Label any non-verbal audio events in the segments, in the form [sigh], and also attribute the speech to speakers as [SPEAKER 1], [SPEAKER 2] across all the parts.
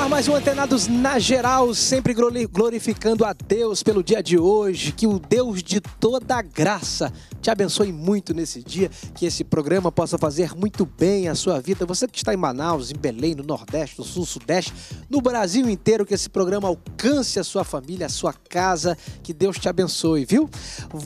[SPEAKER 1] ar mais um Antenados na Geral, sempre glorificando a Deus pelo dia de hoje. Que o Deus de toda graça te abençoe muito nesse dia. Que esse programa possa fazer muito bem a sua vida. Você que está em Manaus, em Belém, no Nordeste, no Sul, Sudeste, no Brasil inteiro, que esse programa alcance a sua família, a sua casa. Que Deus te abençoe, viu?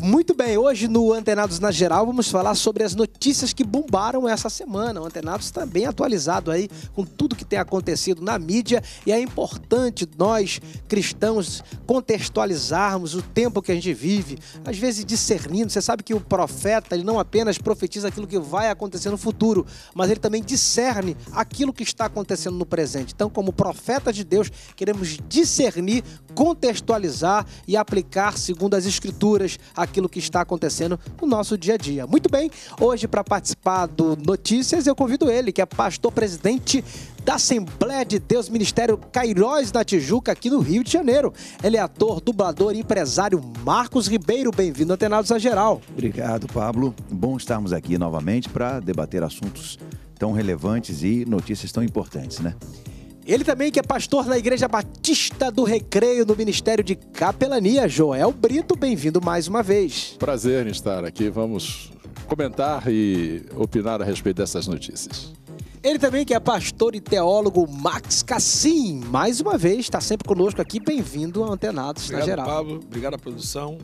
[SPEAKER 1] Muito bem, hoje no Antenados na Geral vamos falar sobre as notícias que bombaram essa semana. O Antenados está bem atualizado aí com tudo que tem acontecido na mídia e é importante nós cristãos contextualizarmos o tempo que a gente vive, às vezes discernindo. Você sabe que o profeta ele não apenas profetiza aquilo que vai acontecer no futuro, mas ele também discerne aquilo que está acontecendo no presente. Então, como profeta de Deus, queremos discernir, contextualizar e aplicar segundo as escrituras aquilo que está acontecendo no nosso dia a dia. Muito bem, hoje para participar do Notícias eu convido ele, que é pastor presidente da Assembleia de Deus Ministério Cairóis da Tijuca, aqui no Rio de Janeiro. Ele é ator, dublador e empresário Marcos Ribeiro. Bem-vindo,
[SPEAKER 2] Atenados a Geral. Obrigado, Pablo. Bom estarmos aqui novamente para debater assuntos tão relevantes e notícias tão importantes, né?
[SPEAKER 1] Ele também que é pastor da Igreja Batista do Recreio do Ministério de Capelania, Joel Brito, bem-vindo mais uma
[SPEAKER 3] vez. Prazer em estar aqui, vamos comentar e opinar a respeito dessas notícias.
[SPEAKER 1] Ele também que é pastor e teólogo Max Cassim. Mais uma vez, está sempre conosco aqui. Bem-vindo ao Antenados na Geral. Pablo.
[SPEAKER 4] Obrigado à produção.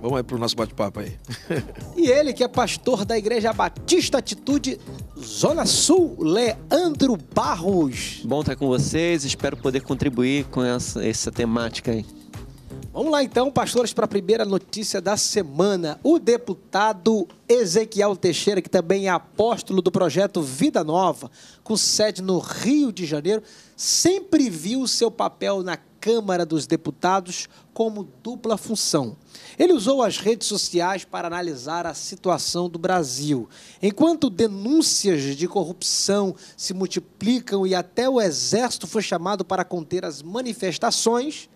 [SPEAKER 4] Vamos aí para o nosso bate-papo aí.
[SPEAKER 1] [laughs] e ele que é pastor da Igreja Batista Atitude
[SPEAKER 5] Zona Sul, Leandro Barros. Bom estar com vocês, espero poder contribuir com essa, essa temática aí.
[SPEAKER 1] Vamos lá então, pastores, para a primeira notícia da semana. O deputado Ezequiel Teixeira, que também é apóstolo do projeto Vida Nova, com sede no Rio de Janeiro, sempre viu seu papel na Câmara dos Deputados como dupla função. Ele usou as redes sociais para analisar a situação do Brasil. Enquanto denúncias de corrupção se multiplicam e até o Exército foi chamado para conter as manifestações,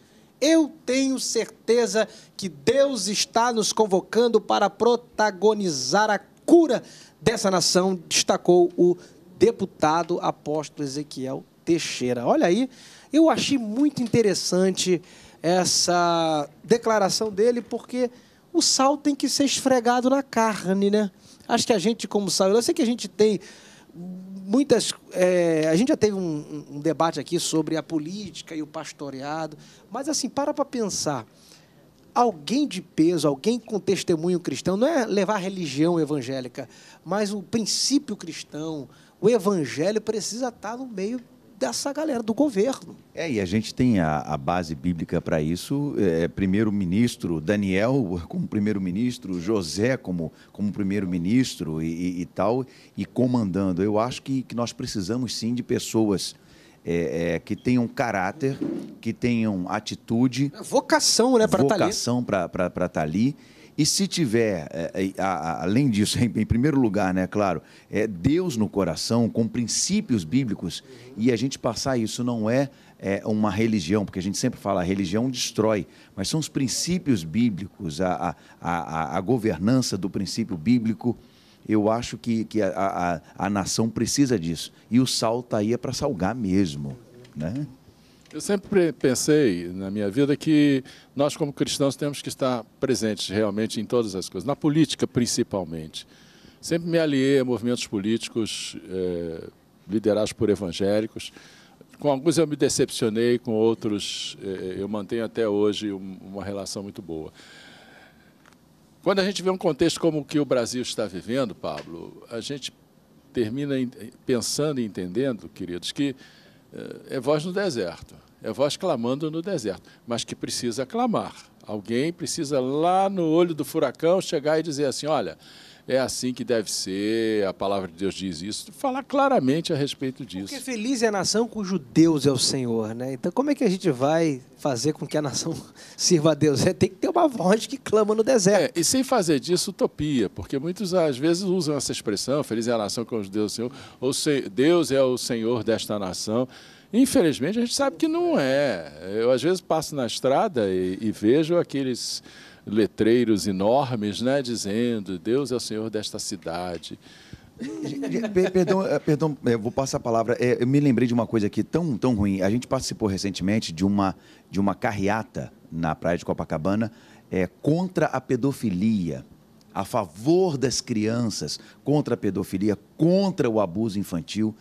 [SPEAKER 1] eu tenho certeza que Deus está nos convocando para protagonizar a cura dessa nação, destacou o deputado apóstolo Ezequiel Teixeira. Olha aí, eu achei muito interessante essa declaração dele, porque o sal tem que ser esfregado na carne, né? Acho que a gente, como sal, eu sei que a gente tem muitas. É, a gente já teve um, um, debate aqui sobre a política e o pastoreado, mas assim, para para pensar. Alguém de peso, alguém com testemunho cristão, não é levar a religião evangélica, mas o princípio cristão, o evangelho precisa estar tá no meio dessa galera do governo.
[SPEAKER 2] É, e a gente tem a, a base bíblica para isso. É, é, primeiro-ministro Daniel [laughs] como primeiro-ministro, José como, como primeiro-ministro e, e, e, tal, e comandando. Eu acho que, que nós precisamos sim de pessoas é, é, que tenham caráter, que tenham atitude. É vocação, né, para estar tá ali. Vocação para estar tá ali. E se tiver, é, é a, além disso, [laughs] em, em, primeiro lugar, né, claro, é Deus no coração, com princípios bíblicos, e a gente passar isso não é, é uma religião, porque a gente sempre fala, a religião destrói, mas são os princípios bíblicos, a, a, a governança do princípio bíblico. Eu acho que, que a, nação precisa disso. E o sal está aí
[SPEAKER 3] é para salgar
[SPEAKER 2] mesmo. Né?
[SPEAKER 3] Eu sempre pensei na minha vida que nós, como cristãos, temos que estar presentes realmente em todas as coisas, na política principalmente. Sempre me aliei a movimentos políticos eh, liderados por evangélicos. Com alguns eu me decepcionei, com outros eh, eu mantenho até hoje uma relação muito boa. Quando a gente vê um contexto como o que o Brasil está vivendo, Pablo, a gente termina pensando e entendendo, queridos, que eh, é voz no deserto é voz clamando no deserto, mas que precisa clamar. Alguém precisa lá no olho do furacão chegar e dizer assim: olha, é assim que deve ser, a palavra de Deus diz isso. Falar claramente a respeito disso. Porque
[SPEAKER 1] feliz é a nação cujo Deus é o Senhor, né? Então, como é que a gente
[SPEAKER 3] vai fazer com que a nação [laughs] sirva a Deus? É, tem que ter uma voz que clama no deserto. É, e sem fazer disso utopia, porque muitos às vezes usam essa expressão, feliz é a nação cujo Deus é o Senhor, ou se, Deus é o Senhor desta nação. Infelizmente, a gente sabe que não é. Eu, às vezes, passo na estrada e, e vejo aqueles letreiros enormes, né, dizendo Deus é o Senhor desta cidade.
[SPEAKER 2] perdão, eh, perdão, eh, vou passar a palavra. É, eu me lembrei de uma coisa aqui tão, tão ruim. A gente participou recentemente de uma, de uma carreata na praia de Copacabana é, contra a pedofilia, a favor das crianças, contra a pedofilia, contra o abuso infantil.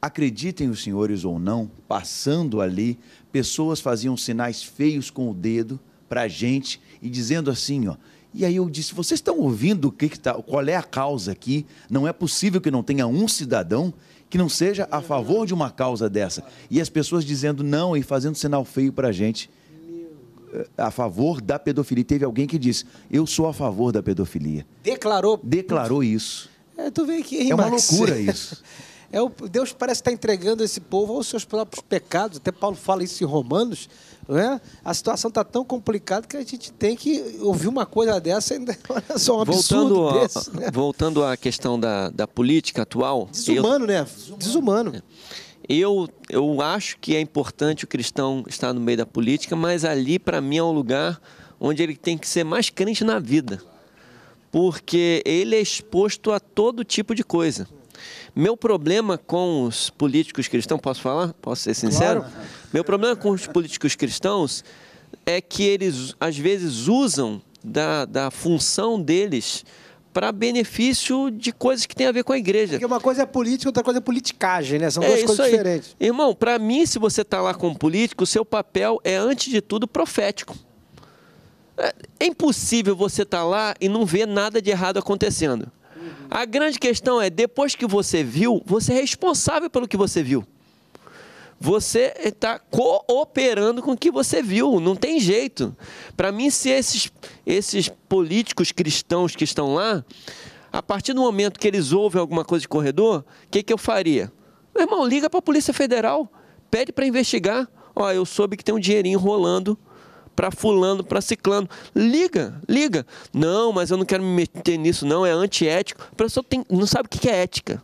[SPEAKER 2] Acreditem os senhores ou não, passando ali, pessoas faziam sinais feios com o dedo para a gente e dizendo assim, ó. E aí eu disse, vocês estão ouvindo o que, que tá, qual é a causa aqui? Não é possível que não tenha um cidadão que não seja a favor de uma causa dessa. E as pessoas dizendo não e fazendo sinal feio para a gente eh, a favor da pedofilia. Teve alguém que disse, eu sou a favor da pedofilia.
[SPEAKER 1] Declarou. Declarou isso. É, tu vê hein, é uma Max? loucura isso. [laughs] É o, Deus parece estar entregando esse povo aos seus próprios pecados. Até Paulo fala isso em Romanos. Não é? A situação está tão complicada que a gente tem que ouvir uma coisa dessa ainda [laughs] só um absurdo voltando desse, a,
[SPEAKER 5] né? Voltando à questão da, da política atual... Desumano,
[SPEAKER 1] eu, né? Desumano. É.
[SPEAKER 5] Eu, eu acho que é importante o cristão estar no meio da política, mas ali, para mim, é um lugar onde ele tem que ser mais crente na vida. Porque ele é exposto a todo tipo de coisa. Meu problema com os políticos cristãos, posso falar? Posso ser sincero? Claro. Meu problema com os políticos cristãos é que eles, às vezes, usam da, da função deles para benefício de coisas que têm a ver com a igreja. Porque uma coisa é política, outra coisa é politicagem, né? São é duas coisas aí. diferentes. Irmão, para mim, se você está lá como político, o seu papel é, antes de tudo, profético. É, é impossível você estar tá lá e não ver nada de errado acontecendo. A grande questão é, depois que você viu, você é responsável pelo que você viu. Você está cooperando com o que você viu, não tem jeito. Para mim, se esses, esses políticos cristãos que estão lá, a partir do momento que eles ouvem alguma coisa de corredor, o que, que eu faria? Meu irmão, liga para a Polícia Federal, pede para investigar. Ó, eu soube que tem um dinheirinho rolando para fulano, para ciclano. Liga, liga. Não, mas eu não quero me meter nisso, não, é antiético. A pessoa tem, não sabe o que é ética.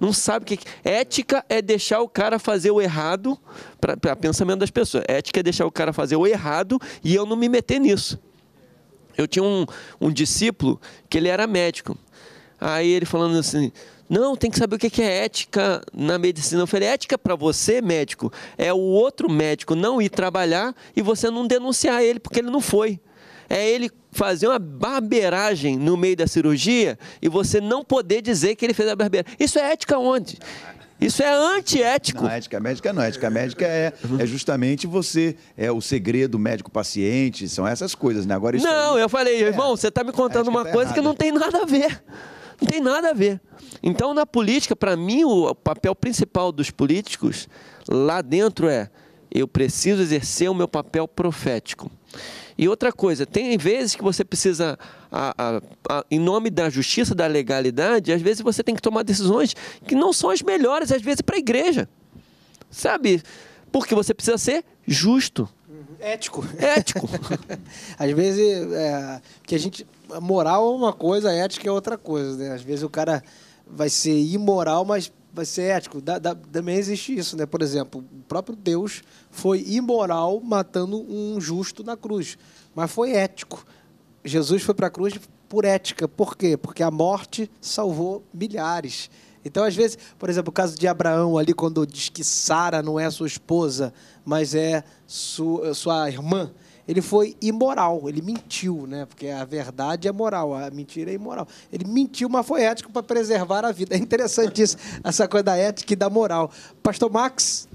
[SPEAKER 5] Não sabe o que é. Ética é deixar o cara fazer o errado, para pensamento das pessoas. Ética é deixar o cara fazer o errado e eu não me meter nisso. Eu tinha um, um discípulo que ele era médico. Aí ele falando assim, não, tem que saber o que é ética na medicina. Eu falei, ética para você, médico, é o outro médico não ir trabalhar e você não denunciar ele porque ele não foi. É ele fazer uma barbeiragem no meio da cirurgia e você não poder dizer que ele fez a barbeiragem. Isso é ética onde?
[SPEAKER 2] Isso é antiético. Não, ética médica não. Ética médica é, é justamente você, é o segredo médico-paciente, são essas coisas, né? Agora Não, aí, eu falei, é, irmão, você está
[SPEAKER 5] me contando uma tá coisa errada. que não tem nada a ver. Não tem nada a ver. Então, na política, para mim, o papel principal dos políticos lá dentro é eu preciso exercer o meu papel profético. E outra coisa, tem vezes que você precisa, a, a, a, em nome da justiça, da legalidade, às vezes você tem que tomar decisões que não são as melhores, às vezes, para a igreja. Sabe? Porque você precisa ser justo. Ético. Ético. [laughs] Às vezes, é, que a gente.
[SPEAKER 1] Moral é uma coisa, ética é outra coisa, né? Às vezes o cara vai ser imoral, mas vai ser ético. Da, da, também existe isso, né? Por exemplo, o próprio Deus foi imoral matando um justo na cruz, mas foi ético. Jesus foi para a cruz por ética. Por quê? Porque a morte salvou milhares. Então, às vezes, por exemplo, o caso de Abraão ali, quando diz que Sara não é sua esposa, mas é sua, eh, sua irmã, ele foi imoral, ele mentiu, né? Porque a verdade é moral, a mentira é imoral. Ele mentiu, mas foi ético para preservar a vida. É interessante isso, essa coisa da ética e da moral. Pastor Max?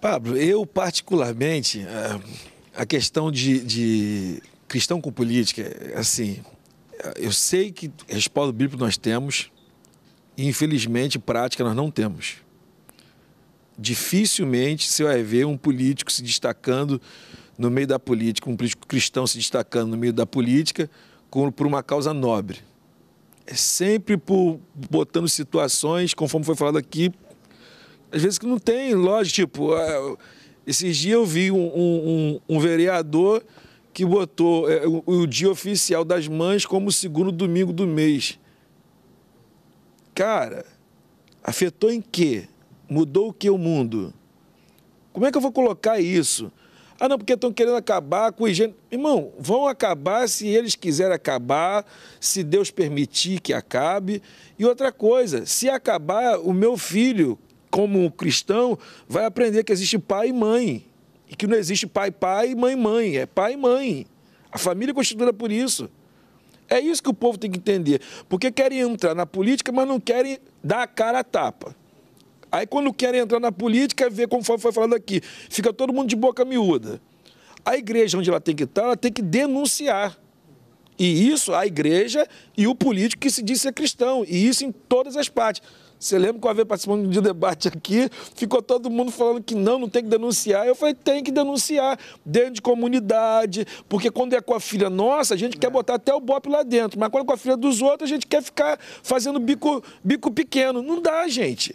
[SPEAKER 4] Pablo, eu particularmente, ah, a questão de, de cristão com política, é assim, eu sei que do bíblico nós temos, Infelizmente, prática nós não temos. Dificilmente você vai ver um político se destacando no meio da política, um político cristão se destacando no meio da política por uma causa nobre. É sempre por, botando situações, conforme foi falado aqui, às vezes que não tem, lógico, tipo, é, esses dias eu vi um, um, um vereador que botou é, o, o, dia oficial das mães como o segundo domingo do mês. Cara, afetou em quê? Mudou o que o mundo? Como é que eu vou colocar isso? Ah, não, porque estão querendo acabar com o higiene. Irmão, vão acabar se eles quiserem acabar, se Deus permitir que acabe. E outra coisa, se acabar, o meu filho, como um cristão, vai aprender que existe pai e mãe. E que não existe pai, pai, mãe, mãe. É pai e mãe. A família é constituída por isso. É isso que o povo tem que entender. Porque querem entrar na política, mas não querem dar a cara a tapa. Aí quando querem entrar na política, é vê como foi, foi falado aqui, fica todo mundo de boca miúda. A igreja onde ela tem que estar, ela tem que denunciar. E isso a igreja e o político que se diz ser cristão, e isso em todas as partes. Você lembra que eu ver participando de um debate aqui, ficou todo mundo falando que não, não tem que denunciar. Eu falei, tem que denunciar dentro de comunidade, porque quando é com a filha nossa, a gente é. quer botar até o BOP lá dentro, mas quando é com a filha dos outros, a gente quer ficar fazendo bico, bico pequeno. Não dá, gente.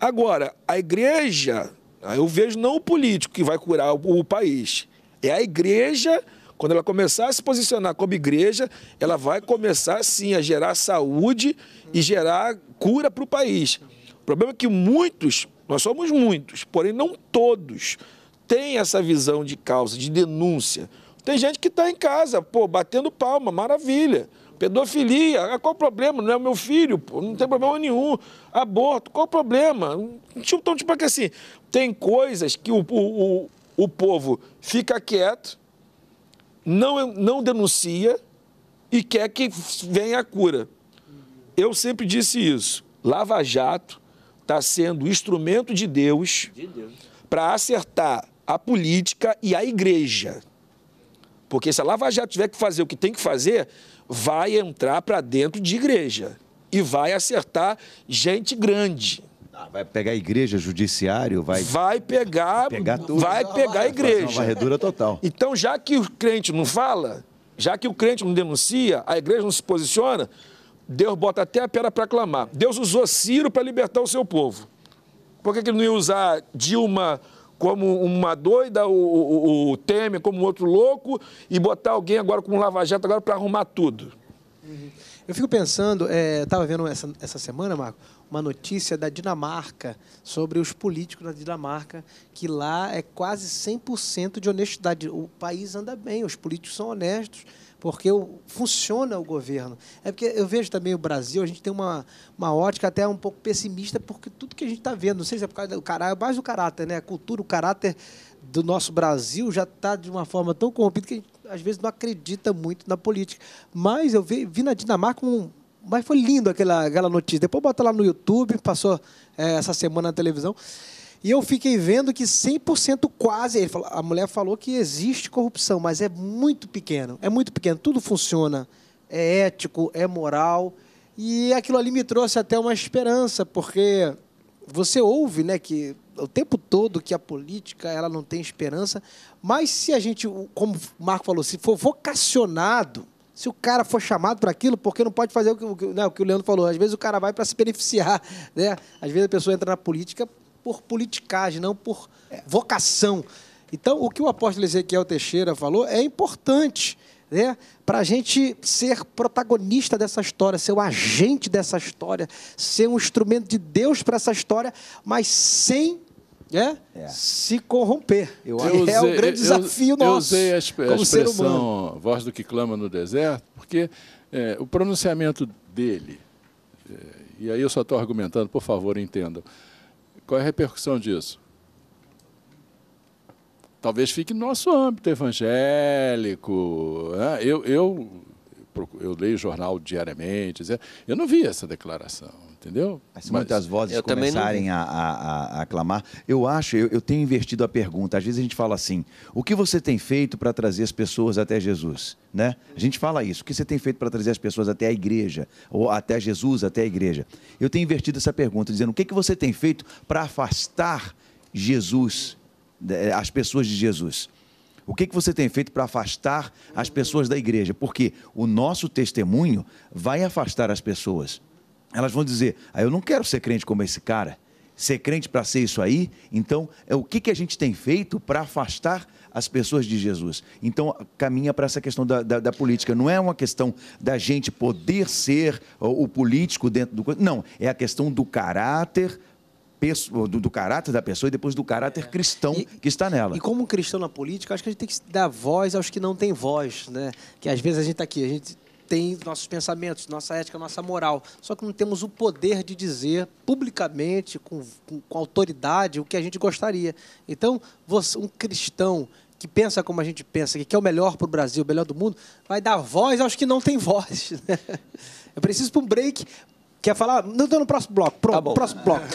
[SPEAKER 4] Agora, a igreja, eu vejo não o político que vai curar o, o país, é a igreja quando ela começar a se posicionar como igreja, ela vai começar sim a gerar saúde e gerar cura para o país. O problema é que muitos, nós somos muitos, porém não todos, têm essa visão de causa, de denúncia. Tem gente que está em casa, pô, batendo palma, maravilha. Pedofilia, ah, qual o problema? Não é o meu filho, pô, não tem problema nenhum. Aborto, qual o problema? Então, então tipo assim, tem coisas que o, o, o povo fica quieto, não, não denuncia e quer que venha a cura eu sempre disse isso. Lava Jato está sendo instrumento de Deus, de Deus. para acertar a política e a igreja. Porque se a Lava Jato tiver que fazer o que tem que fazer, vai entrar para dentro de igreja e vai acertar gente grande. Ah, vai pegar a igreja, judiciário, vai. Vai pegar, vai pegar tudo. Vai pegar a igreja. uma redura total. Então, já que o crente não fala, já que o crente não denuncia, a igreja não se posiciona, Deus bota até a pedra para clamar. Deus usou Ciro para libertar o seu povo. Por que, que ele não ia usar Dilma como uma doida, o, o, o Temer como outro louco e botar alguém agora com um lava-jato agora para arrumar tudo?
[SPEAKER 1] Uhum. Eu fico pensando, estava é, vendo essa, essa semana, Marco, uma notícia da Dinamarca sobre os políticos da Dinamarca, que lá é quase 100% de honestidade. O país anda bem, os políticos são honestos porque funciona o governo. É porque eu vejo também o Brasil, a gente tem uma, uma ótica até um pouco pessimista, porque tudo que a gente está vendo, não sei se é por causa do caráter, é mais do caráter, né? A cultura, o caráter do nosso Brasil já está de uma forma tão corrompida que a gente, às vezes, não acredita muito na política. Mas eu vi, vi na Dinamarca um. Mas foi lindo aquela, aquela notícia. Depois bota lá no YouTube, passou é, essa semana na televisão. E eu fiquei vendo que 100% quase, falou, a mulher falou que existe corrupção, mas é muito pequeno, é muito pequeno, tudo funciona, é ético, é moral, e aquilo ali me trouxe até uma esperança, porque você ouve, né, que o tempo todo que a política ela não tem esperança, mas se a gente, como o Marco falou, se for vocacionado, se o cara for chamado para aquilo, porque não pode fazer o que, o, que, né, o que, o Leandro falou. Às vezes o cara vai para se beneficiar, [laughs] né? Às vezes a pessoa entra na política por politicagem, não por é, vocação. Então, o que o apóstolo Ezequiel Teixeira falou é importante né, para a gente ser protagonista dessa história, ser o agente dessa história, ser um instrumento de Deus para essa história, mas sem né, é? se corromper. Eu, eu é usei, o grande desafio eu, nosso. Eu usei a, exp a expressão
[SPEAKER 3] voz do que clama no deserto, porque é, o pronunciamento dele, é, e aí eu só estou argumentando, por favor, entendam. Qual é a repercussão disso? Talvez fique no nosso âmbito evangélico. Né? Eu, eu, eu leio jornal diariamente. Eu não vi essa declaração entendeu? Mas se muitas vozes começarem não...
[SPEAKER 2] a, a, a, aclamar, eu acho, eu, eu, tenho invertido a pergunta. Às vezes a gente fala assim: o que você tem feito para trazer as pessoas até Jesus? Né? A gente fala isso: o que você tem feito para trazer as pessoas até a igreja? Ou até Jesus, até a igreja? Eu tenho invertido essa pergunta, dizendo: o que, que você tem feito para afastar Jesus, eh, as pessoas de Jesus? O que, que você tem feito para afastar as pessoas da igreja? Porque o nosso testemunho vai afastar as pessoas elas vão dizer: ah, eu não quero ser crente como esse cara. Ser crente para ser isso aí, então é o que, que a gente tem feito para afastar as pessoas de Jesus? Então caminha para essa questão da, da, da, política. Não é uma questão da gente poder ser o, o político dentro do. Não, é a questão do caráter do, do, caráter da pessoa e depois do caráter é. cristão e, que está nela. E como cristão
[SPEAKER 1] na política, acho que a gente tem que dar voz aos que não têm voz, né? Que às vezes a gente está aqui, a gente tem nossos pensamentos, nossa ética, nossa moral. Só que não temos o poder de dizer publicamente, com, com, com autoridade, o que a gente gostaria. Então, você, um cristão que pensa como a gente pensa, que quer o melhor para o Brasil, o melhor do mundo, vai dar voz aos que não têm voz. [laughs] Né? Eu preciso para um break. Quer falar? Não estou no próximo bloco. Pronto, tá bom. próximo bloco.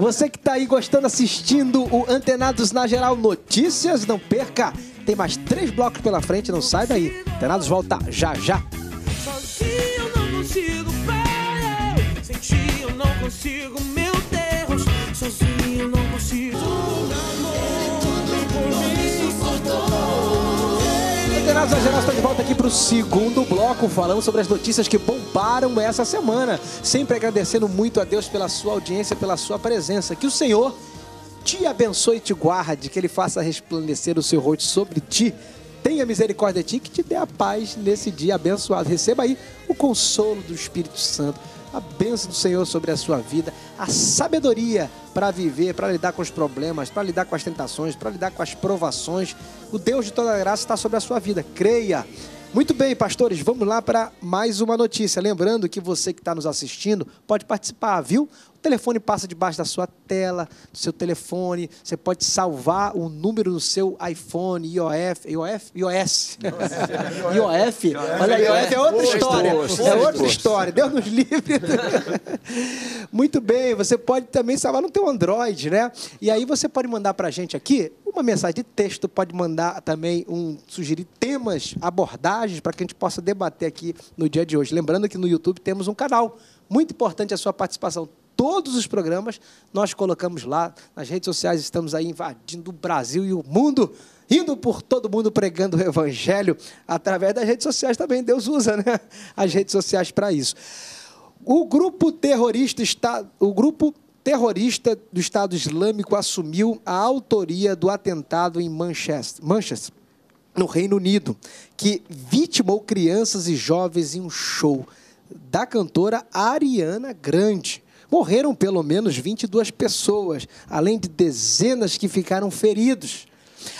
[SPEAKER 1] Você que está aí gostando, assistindo o Antenados na Geral Notícias, não perca. Tem mais três blocos pela frente, não sai daí. Antenados volta já já.
[SPEAKER 4] consigo, meu Deus. Sozinho não consigo. Tudo amor, por da Geral está
[SPEAKER 1] de volta aqui para o segundo bloco, falando sobre as notícias que bombaram essa semana. Sempre agradecendo muito a Deus pela sua audiência, pela sua presença. Que o Senhor te abençoe e te guarde, que Ele faça resplandecer o seu rosto sobre ti. Tenha misericórdia de ti, que te dê a paz nesse dia abençoado. Receba aí o consolo do Espírito Santo a bênção do Senhor sobre a sua vida, a sabedoria para viver, para lidar com os problemas, para lidar com as tentações, para lidar com as provações. O Deus de toda graça está sobre a sua vida. Creia. Muito bem, pastores, vamos lá para mais uma notícia. Lembrando que você que está nos assistindo pode participar, viu? telefone passa debaixo da sua tela, do seu telefone. Você pode salvar o número do seu iPhone, IOF, IOF, iOS. IOF. [laughs] Olha, IOF é, é outra história. É outra história. Deus nos livre. [laughs] Muito bem, você pode também salvar no teu Android, né? E aí você pode mandar para a gente aqui uma mensagem de texto, pode mandar também um sugerir temas, abordagens para que a gente possa debater aqui no dia de hoje. Lembrando que no YouTube temos um canal. Muito importante a sua participação todos os programas nós colocamos lá. Nas redes sociais estamos aí invadindo o Brasil e o mundo, indo por todo mundo pregando o Evangelho através das redes sociais também. Deus usa né? as redes sociais para isso. O grupo terrorista está. O grupo terrorista do Estado Islâmico assumiu a autoria do atentado em Manchester, Manchester no Reino Unido, que vitimou crianças e jovens em um show da cantora Ariana Grande. Morreram pelo menos 22 pessoas, além de dezenas que ficaram feridos.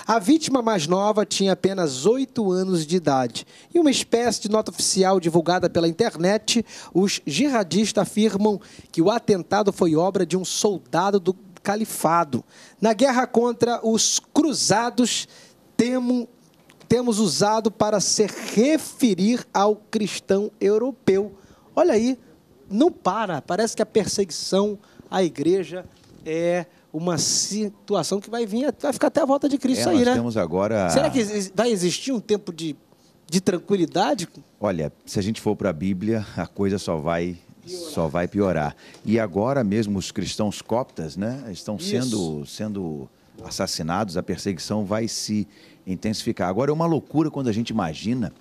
[SPEAKER 1] A vítima mais nova tinha apenas 8 anos de idade. Em uma espécie de nota oficial divulgada pela internet, os jihadistas afirmam que o atentado foi obra de um soldado do califado. Na guerra contra os cruzados, temo, temos usado para se referir ao cristão europeu. Olha aí, não para. Parece que a perseguição à igreja é uma situação que vai vir, vai ficar até a volta de Cristo é, aí, né? Temos
[SPEAKER 2] agora. Será que vai existir um tempo de, de tranquilidade? Olha, se a gente for para a Bíblia, a coisa só vai Piorar. só vai piorar. E agora mesmo os cristãos coptas, né, estão sendo sendo assassinados, a perseguição vai se intensificar. Agora é uma loucura quando a gente imagina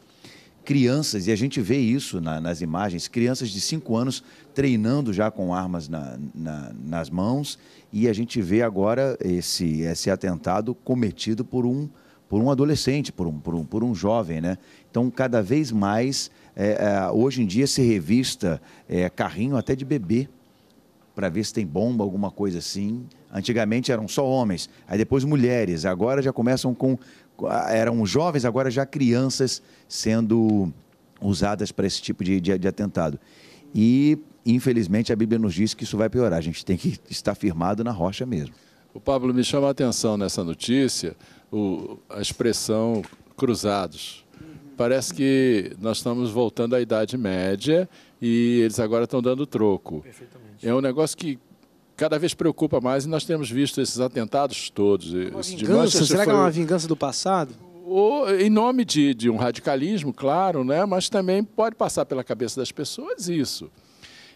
[SPEAKER 2] crianças, e a gente vê isso na, nas imagens, crianças de 5 anos treinando já com armas na, na, nas mãos, e a gente vê agora esse, esse atentado cometido por um, por um adolescente, por um, por um, por um jovem. Né? Então, cada vez mais, é, é, hoje em dia se revista é, carrinho até de bebê, para ver se tem bomba, alguma coisa assim. Antigamente eram só homens, aí depois mulheres, agora já começam com eram jovens, agora já crianças sendo usadas para esse tipo de, de, de atentado. E, infelizmente, a Bíblia nos diz que isso vai piorar. A gente tem que estar
[SPEAKER 3] firmado na rocha mesmo. O Pablo me chama a atenção nessa notícia o, a expressão cruzados. Parece que nós estamos voltando à Idade Média e eles agora estão dando troco. É um negócio que cada vez preocupa mais e nós temos visto esses atentados todos. Uma Esse vingança? Será foi... que é uma
[SPEAKER 1] vingança do passado?
[SPEAKER 3] Ou, em nome de, de um radicalismo, claro, né? mas também pode passar pela cabeça das pessoas isso.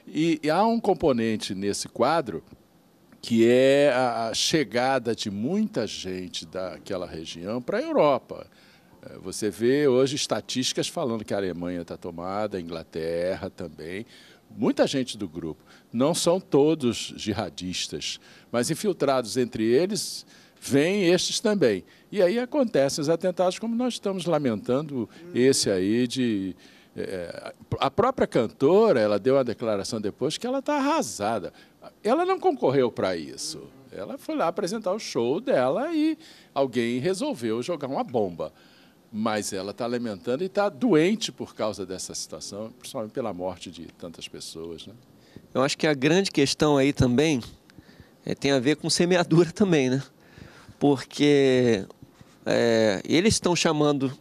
[SPEAKER 3] E, e há um componente nesse quadro que é a chegada de muita gente daquela região para a Europa. É, você vê hoje estatísticas falando que a Alemanha está tomada, a Inglaterra também muita gente do grupo. Não são todos jihadistas, mas infiltrados entre eles vêm estes também. E aí acontecem os atentados, como nós estamos lamentando esse aí de. Eh, a própria cantora, ela deu uma declaração depois que ela está arrasada. Ela não concorreu para isso. Ela foi lá apresentar o show dela e alguém resolveu jogar uma bomba mas ela está alimentando e está doente por causa dessa situação, principalmente pela morte de tantas pessoas. Né?
[SPEAKER 5] Eu acho que a grande questão aí também é, tem a ver com semeadura [laughs] também, né? Porque é, eles estão chamando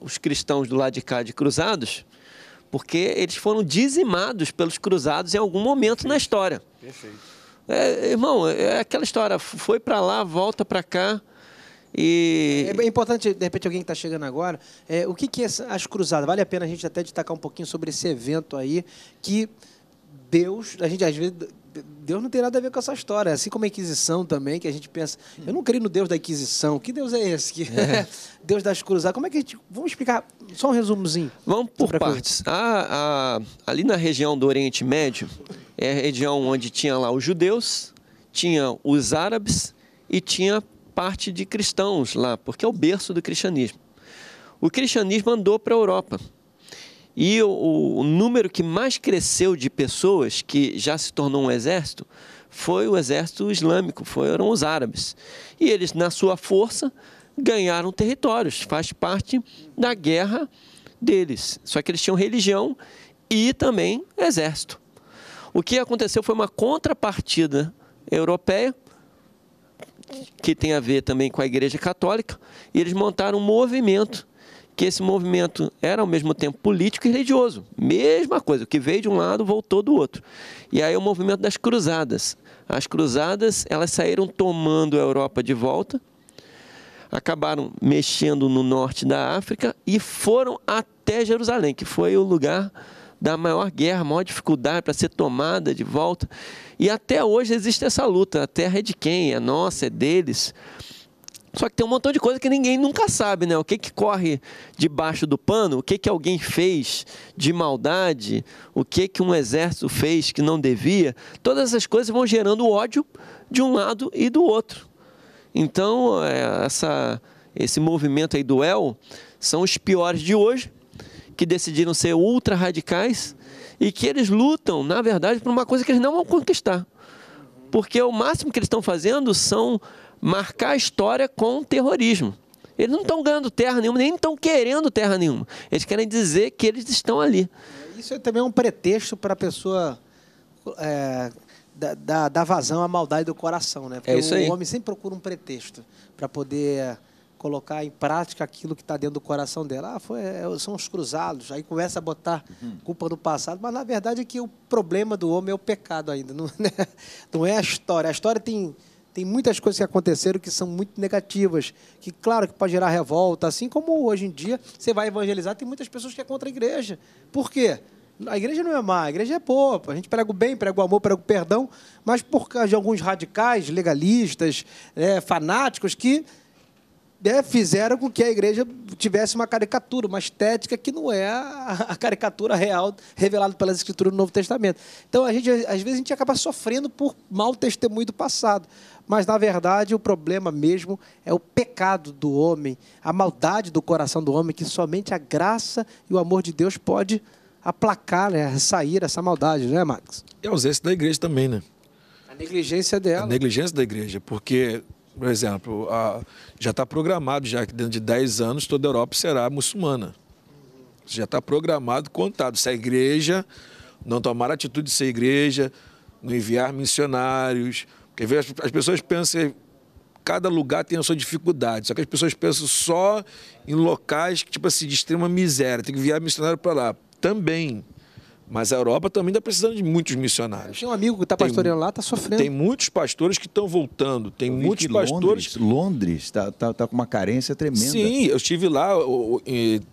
[SPEAKER 5] os cristãos do lado de cá de cruzados, porque eles foram dizimados pelos cruzados em algum momento na história. Perfeito. É, irmão, é aquela história, foi para lá, volta para cá. E... É, é
[SPEAKER 1] importante, de repente, alguém que está chegando agora, é, o que, que é as cruzadas? Vale a pena a gente até destacar um pouquinho sobre esse evento aí, que Deus, a gente às vezes Deus não tem nada a ver com essa história. Assim como a Inquisição também, que a gente pensa, eu não creio no Deus da Inquisição. Que Deus é esse? Que é. [laughs] Deus das cruzadas. Como é que a gente. Vamos explicar só um resumozinho. Vamos por partes.
[SPEAKER 5] A, a, ali na região do Oriente Médio, é a região onde tinha lá os judeus, tinha os árabes e tinha parte de cristãos lá, porque é o berço do cristianismo. O cristianismo andou para a Europa. E o, o, número que mais cresceu de pessoas que já se tornou um exército foi o exército islâmico, foram os árabes. E eles, na sua força, ganharam territórios, faz parte da guerra deles. Só que eles tinham religião e também exército. O que aconteceu foi uma contrapartida europeia que tem a ver também com a Igreja Católica, e eles montaram um movimento, que esse movimento era ao mesmo tempo político e religioso. Mesma coisa, o que veio de um lado voltou do outro. E aí o movimento das cruzadas. As cruzadas, elas saíram tomando a Europa de volta, acabaram mexendo no norte da África e foram até Jerusalém, que foi o lugar da maior guerra, maior dificuldade para ser tomada de volta. E até hoje existe essa luta. A terra é de quem? É nossa, é deles. Só que tem um montão de coisa que ninguém nunca sabe, né? O que, que corre debaixo do pano? O que, que alguém fez de maldade? O que, que um exército fez que não devia? Todas essas coisas vão gerando ódio de um lado e do outro. Então, é, essa, esse movimento aí do El são os piores de hoje, que decidiram ser ultra radicais e que eles lutam, na verdade, por uma coisa que eles não vão conquistar. Porque o máximo que eles estão fazendo são marcar a história com terrorismo. Eles não estão ganhando terra nenhuma, nem estão querendo terra nenhuma. Eles querem dizer que eles estão ali. Isso é também um pretexto para a pessoa é, dar vazão à
[SPEAKER 1] maldade do coração, né? Porque é isso aí. o homem sempre procura um pretexto para poder colocar em prática aquilo que está dentro do coração dela. Ah, foi, é, são os cruzados. Aí começa a botar uhum. culpa no passado. Mas, na verdade, é que o problema do homem é o pecado ainda. Não, né? [laughs] não é a história. A história tem, tem muitas coisas que aconteceram que são muito negativas. Que, claro, que pode gerar revolta. Assim como hoje em dia, você vai evangelizar, tem muitas pessoas que é contra a igreja. Por quê? A igreja não é má, a igreja é boa. A gente prega o bem, prega o amor, prega o perdão, mas por causa de alguns radicais, legalistas, é, fanáticos que né, fizeram com que a igreja tivesse uma caricatura, uma estética que não é a caricatura real revelada pelas escrituras do Novo Testamento. Então, a gente, às vezes, a gente acaba sofrendo por mau testemunho do passado. Mas, na verdade, o problema mesmo é o pecado do homem, a maldade do coração do homem, que somente a graça e o amor de Deus pode aplacar, né, sair essa maldade, né, Max?
[SPEAKER 4] E é a ausência da igreja também, né? A negligência dela. A negligência da igreja, porque por exemplo, a, já está programado já que dentro de 10 anos toda a Europa será muçulmana. já está programado, contado. Se a igreja não tomar a atitude de ser igreja, não enviar missionários. Porque as, as pessoas pensam, que cada lugar tem a sua dificuldade. Só que as pessoas pensam só em locais que, tipo assim, de extrema miséria. Tem que enviar missionário para lá. Também. Mas a Europa também está precisando de muitos missionários.
[SPEAKER 1] Tem um amigo que está pastoreando lá, está sofrendo. Tem
[SPEAKER 2] muitos pastores que estão voltando. Tem muitos pastores. Londres está tá, tá, com uma carência tremenda. Sim, eu
[SPEAKER 4] estive lá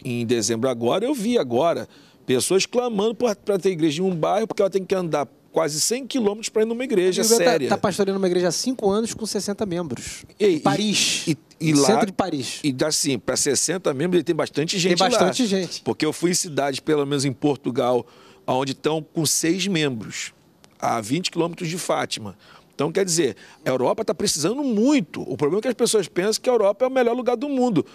[SPEAKER 4] em dezembro agora, eu vi agora pessoas clamando para ter igreja em um bairro, porque ela tem que andar quase 100 quilômetros para ir numa igreja tá, séria. Está tá
[SPEAKER 1] pastoreando uma igreja há 5 anos com 60 membros. E, em Paris. E, e, e lá, centro de
[SPEAKER 4] Paris. E assim, para 60 membros ele tem bastante gente lá. Tem bastante lá, gente. Porque eu fui em cidades, pelo menos em Portugal, onde estão com seis membros, a 20 quilômetros de Fátima. Então, quer dizer, a Europa está precisando muito. O problema é que as pessoas pensam que a Europa é o melhor lugar do mundo.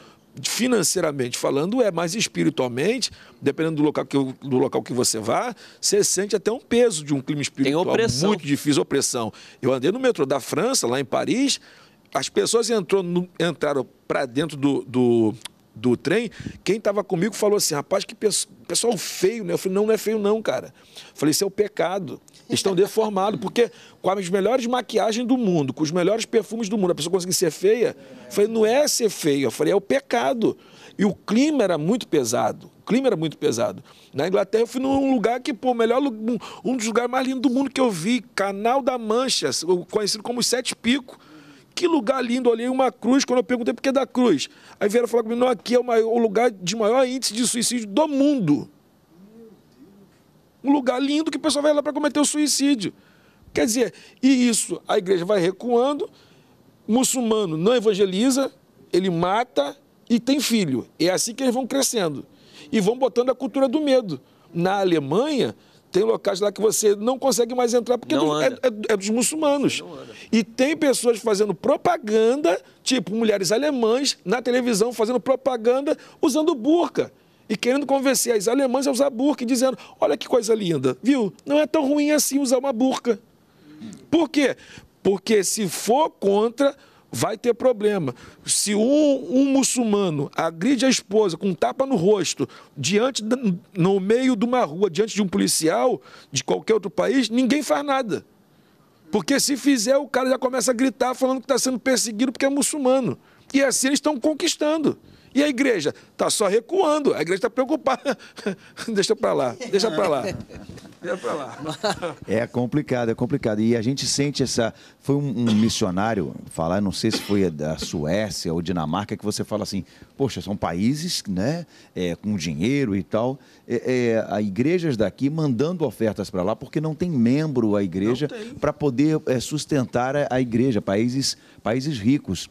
[SPEAKER 4] Financeiramente falando, é, mas espiritualmente, dependendo do local que, do local que você vá, você sente até um peso de um clima espiritual Tem opressão. muito difícil, opressão. Eu andei no metrô da França, lá em Paris, as pessoas entrou no, entraram para dentro do, do, do trem, quem estava comigo falou assim: rapaz, que pessoal feio, né? Eu falei: não, não é feio, não, cara. Eu falei: isso é o pecado. Estão deformados, porque com as melhores maquiagens do mundo, com os melhores perfumes do mundo, a pessoa conseguir ser feia. Eu falei: não é ser feia. Eu falei: é o pecado. E o clima era muito pesado. O clima era muito pesado. Na Inglaterra eu fui num lugar que, pô, melhor um, um dos lugares mais lindos do mundo que eu vi, Canal da Mancha, conhecido como Sete Picos que lugar lindo, olhei uma cruz, quando eu perguntei por que da cruz. Aí vieram falar comigo, não, aqui é o, maior, o lugar de maior índice de suicídio do mundo. Um lugar lindo que o pessoal vai lá para cometer o suicídio. Quer dizer, e isso, a igreja vai recuando, muçulmano não evangeliza, ele mata e tem filho. É assim que eles vão crescendo. E vão botando a cultura do medo. Na Alemanha, tem locais lá que você não consegue mais entrar porque é, é, é, é, dos muçulmanos. E tem pessoas fazendo propaganda, tipo mulheres alemãs, na televisão fazendo propaganda usando burca. E querendo convencer as alemãs a usar burca e dizendo: olha que coisa linda, viu? Não é tão ruim assim usar uma burca. Por quê? Porque se for contra vai ter problema. Se um, um muçulmano agride a esposa com um tapa no rosto, diante no meio de uma rua, diante de um policial de qualquer outro país, ninguém faz nada. Porque se fizer, o cara já começa a gritar falando que está sendo perseguido porque é muçulmano. E assim eles estão conquistando. E a igreja está só recuando, a igreja está preocupada. [laughs] deixa para lá, deixa para lá. Deixa para lá. [laughs]
[SPEAKER 2] É complicado, é complicado. E a gente sente essa. Foi um, um missionário falar, não sei se foi da Suécia ou Dinamarca, que você fala assim: poxa, são países né, é, com dinheiro e tal. É, é, a igrejas daqui mandando ofertas para lá, porque não tem membro a igreja para poder é, sustentar a, a igreja, países, países ricos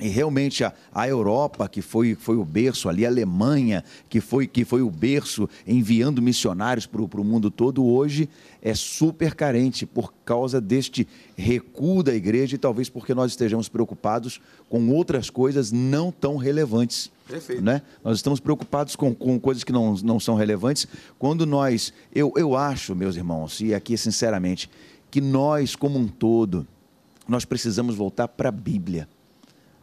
[SPEAKER 2] e realmente a, a, Europa, que foi, foi o berço ali, a Alemanha, que foi, que foi o berço enviando missionários para o mundo todo, hoje é super carente por causa deste recuo da igreja e talvez porque nós estejamos preocupados com outras coisas não tão relevantes. Perfeito. Né? Nós estamos preocupados com, com coisas que não, não são relevantes. Quando nós, eu, eu acho, meus irmãos, e aqui sinceramente, que nós como um todo, nós precisamos voltar para a Bíblia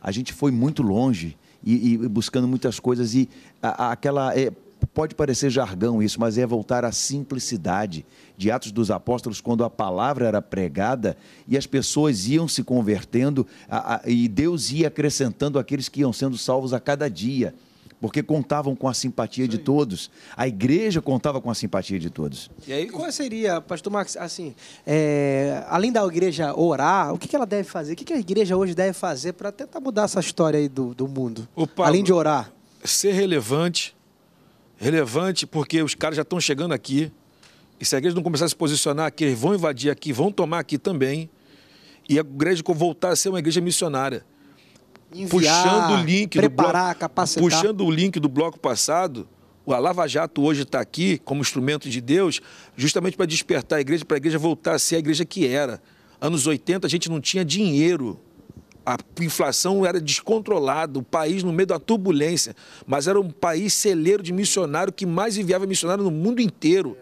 [SPEAKER 2] a gente foi muito longe e, e buscando muitas coisas e a, a, aquela é, pode parecer jargão isso, mas é voltar à simplicidade de Atos dos Apóstolos, quando a palavra era pregada e as pessoas iam se convertendo a, a, e Deus ia acrescentando aqueles que iam sendo salvos a cada dia porque contavam com a simpatia de todos. A igreja contava com a simpatia de todos.
[SPEAKER 1] E aí, qual seria, pastor Max, assim, é, além da igreja orar, o que ela deve fazer? O que a igreja hoje deve fazer para tentar mudar essa história aí do, do mundo? além de orar.
[SPEAKER 4] Ser relevante, relevante porque os caras já estão chegando aqui, e se a igreja não começar a se posicionar que eles vão invadir aqui, vão tomar aqui também, e a igreja voltar a ser uma igreja missionária enviar, puxando o link preparar, do bloco, capacitar. Puxando o link do bloco passado, a Lava Jato hoje está aqui como instrumento de Deus, justamente para despertar a igreja, para a igreja voltar a ser a igreja que era. Anos 80 a gente não tinha dinheiro. A inflação era descontrolada, o país no meio da turbulência, mas era um país celeiro de missionário que mais enviava missionário no mundo inteiro.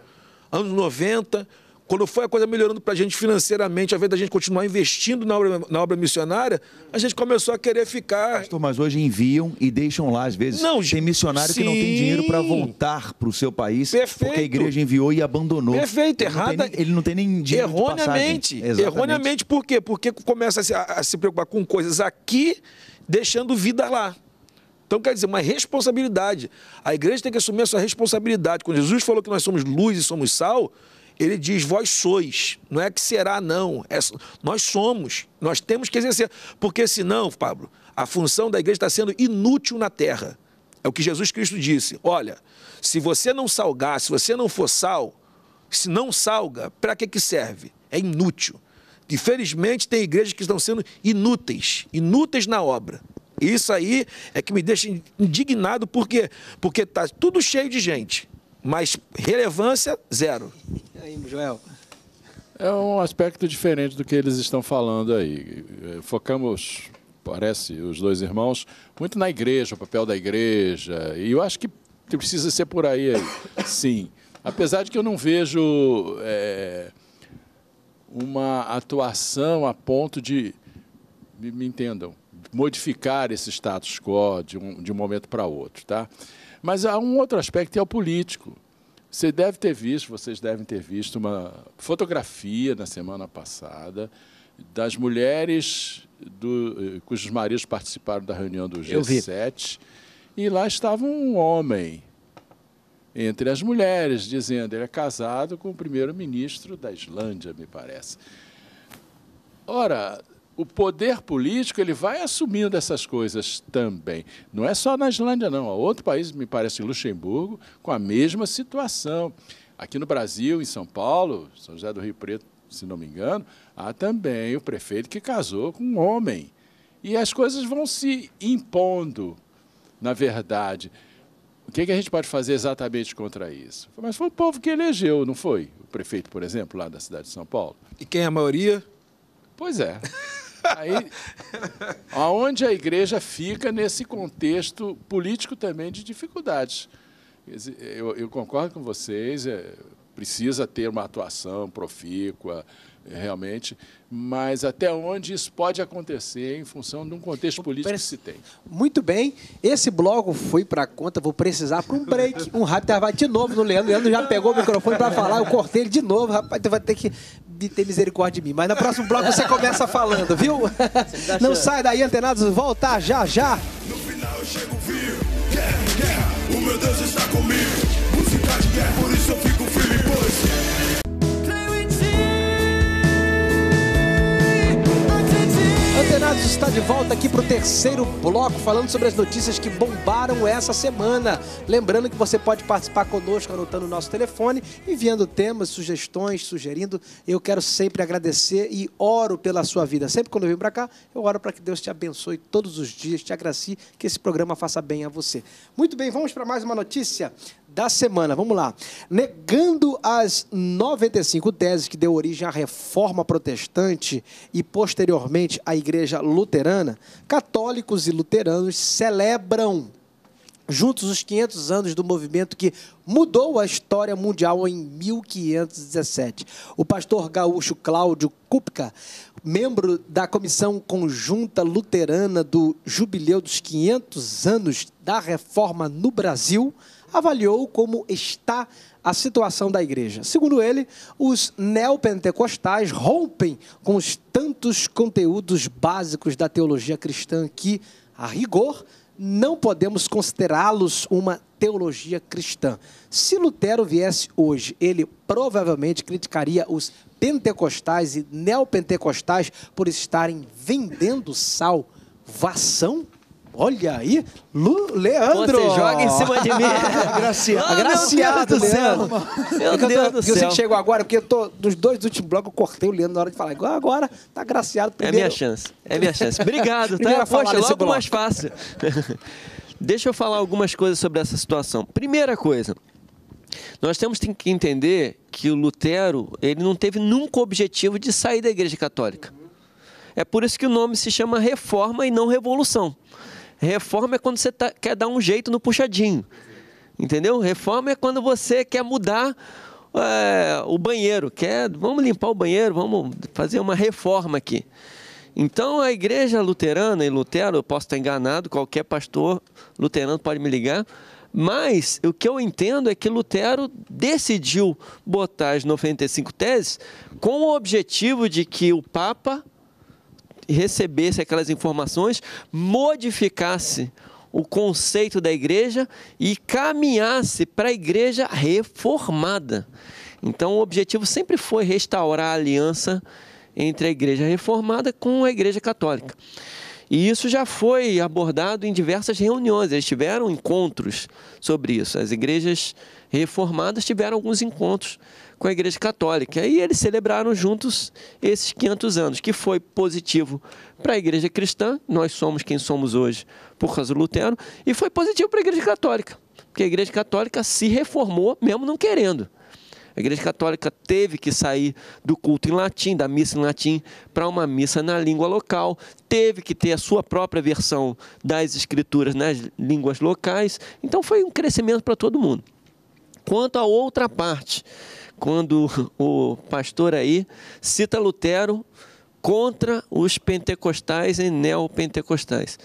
[SPEAKER 4] Anos 90, quando foi a coisa melhorando para a gente financeiramente, a vez da gente continuar investindo na obra, na obra missionária, a gente começou a querer ficar. Pastor, mas hoje enviam e deixam lá, às vezes. Não, tem missionário sim. que não tem dinheiro para voltar
[SPEAKER 2] para o seu país, Perfeito. porque a igreja enviou
[SPEAKER 4] e abandonou. Perfeito, ele errada. Não ele não tem nem dinheiro. Erroneamente. erroneamente, por quê? Porque começa a se, a se preocupar com coisas aqui, deixando vida lá. Então, quer dizer, uma responsabilidade. A igreja tem que assumir a sua responsabilidade. Quando Jesus falou que nós somos luz e somos sal, ele diz: vós sois, não é que será, não. É, nós somos, nós temos que exercer. Porque senão, Pablo, a função da igreja está sendo inútil na terra. É o que Jesus Cristo disse: olha, se você não salgar, se você não for sal, se não salga, para que, que serve? É inútil. Infelizmente, tem igrejas que estão sendo inúteis, inúteis na obra. Isso aí é que me deixa indignado, por quê? Porque está tudo cheio de gente mas relevância, zero.
[SPEAKER 3] E aí, Joel? É um aspecto diferente do que eles estão falando aí. É, focamos, parece, os dois irmãos, muito na igreja, o papel da igreja. E eu acho que precisa ser por aí, sim. Apesar de que eu não vejo é, uma atuação a ponto de, me entendam, modificar esse status quo de um, de um momento para outro. Tá? Mas há um outro aspecto que é o político. Você deve ter visto, vocês devem ter visto uma fotografia na semana passada das mulheres do, eh, cujos maridos participaram da reunião do G7 e lá estava um homem entre as mulheres dizendo ele é casado com o primeiro-ministro da Islândia, me parece. Ora, o poder político ele vai assumindo essas coisas também. Não é só na Islândia, não. Há outro país, me parece Luxemburgo, com a mesma situação. Aqui no Brasil, em São Paulo, São José do Rio Preto, se não me engano, há também o prefeito que casou com um homem. E as coisas vão se impondo, na verdade. O que, é que a gente pode fazer exatamente contra isso? Mas foi o povo que elegeu, não foi? O prefeito, por exemplo, lá da cidade de São Paulo. E quem é a maioria? Pois é. [laughs] Aí, aonde a igreja fica nesse contexto político também de dificuldades. Eu, eu concordo com vocês, é, precisa ter uma atuação profícua, realmente, mas até onde isso pode acontecer em função de um contexto político que se tem. Muito bem, esse bloco
[SPEAKER 1] foi para conta, vou precisar para um break, um rápido intervalo de novo no Leandro, o Leandro já pegou o microfone para falar, eu cortei ele de novo, rapaz, vai ter que de ter misericórdia de mim. Mas no próximo bloco você começa falando, viu? Não sai daí, antenados, volta já já. No final eu chego, viu? Yeah, yeah, o meu Deus está comigo. Música de guerra, por isso eu fico. Antenados está de volta aqui para o terceiro bloco, falando sobre as notícias que bombaram essa semana. Lembrando que você pode participar conosco anotando o nosso telefone, enviando temas, sugestões, sugerindo. Eu quero sempre agradecer e oro pela sua vida. Sempre quando eu venho para cá, eu oro para que Deus te abençoe todos os dias, te agracie, que esse programa faça bem a você. Muito bem, vamos para mais uma notícia da semana. Vamos lá. Negando as 95 teses que deu origem à reforma protestante e posteriormente à igreja luterana, católicos e luteranos celebram juntos os 500 anos do movimento que mudou a história mundial em 1517. O pastor gaúcho Cláudio Kupka, membro da Comissão Conjunta Luterana do Jubileu dos 500 anos da Reforma no Brasil, avaliou como está a situação da igreja. Segundo ele, os neopentecostais rompem com os tantos conteúdos básicos da teologia cristã que, a rigor, não podemos considerá-los uma teologia cristã. Se Lutero viesse hoje, ele provavelmente criticaria os pentecostais e neopentecostais por estarem vendendo salvação Olha aí, Lu, Leandro! Você joga em cima de mim. graciado [laughs] Agraciado, ah, Meu Deus do céu. Meu Deus do céu. Você que chegou agora, porque eu tô, nos dois últimos blocos eu cortei o Leandro na hora de falar. Agora tá agraciado. É primeiro... É minha chance. É minha chance. Obrigado, tá? Poxa, logo bloco. mais
[SPEAKER 5] fácil. [laughs] Deixa eu falar algumas coisas sobre essa situação. Primeira coisa, nós temos que entender que o Lutero, ele não teve nunca o objetivo de sair da Igreja Católica. É por isso que o nome se chama reforma e não revolução. Reforma é quando você tá, quer dar um jeito no puxadinho. Entendeu? Reforma é quando você quer mudar é, o banheiro, quer, vamos limpar o banheiro, vamos fazer uma reforma aqui. Então a igreja luterana e Lutero, eu posso estar enganado, qualquer pastor luterano pode me ligar, mas o que eu entendo é que Lutero decidiu botar as 95 teses com o objetivo de que o Papa recebesse aquelas informações, modificasse o conceito da igreja e caminhasse para a igreja reformada. Então, o objetivo sempre foi restaurar a aliança entre a igreja reformada com a igreja católica. E isso já foi abordado em diversas reuniões, eles tiveram encontros sobre isso. As igrejas reformadas tiveram alguns encontros com a Igreja Católica. E eles celebraram juntos esses 500 anos, que foi positivo para a Igreja Cristã, nós somos quem somos hoje por causa do Lutero, e foi positivo para a Igreja Católica, porque a Igreja Católica se reformou mesmo não querendo. A Igreja Católica teve que sair do culto em latim, da missa em latim, para uma missa na língua local, teve que ter a sua própria versão das escrituras nas línguas locais. Então foi um crescimento para todo mundo. Quanto à outra parte, quando o pastor aí cita Lutero contra os pentecostais e neopentecostais.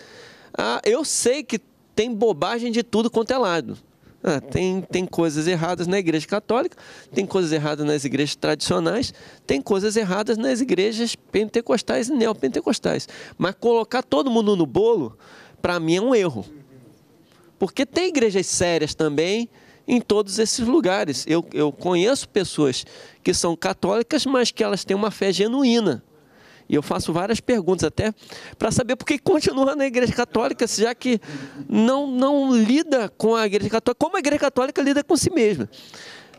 [SPEAKER 5] Ah, eu sei que tem bobagem de tudo quanto é lado. Ah, tem, tem coisas erradas na igreja católica, tem coisas erradas nas igrejas tradicionais, tem coisas erradas nas igrejas pentecostais e neopentecostais. Mas colocar todo mundo no bolo, para mim, é um erro. Porque tem igrejas sérias também, em todos esses lugares. Eu, eu conheço pessoas que são católicas, mas que elas têm uma fé genuína. E eu faço várias perguntas até para saber por que continua na Igreja Católica, já que não, não lida com a Igreja Católica, como a Igreja Católica lida com si mesma.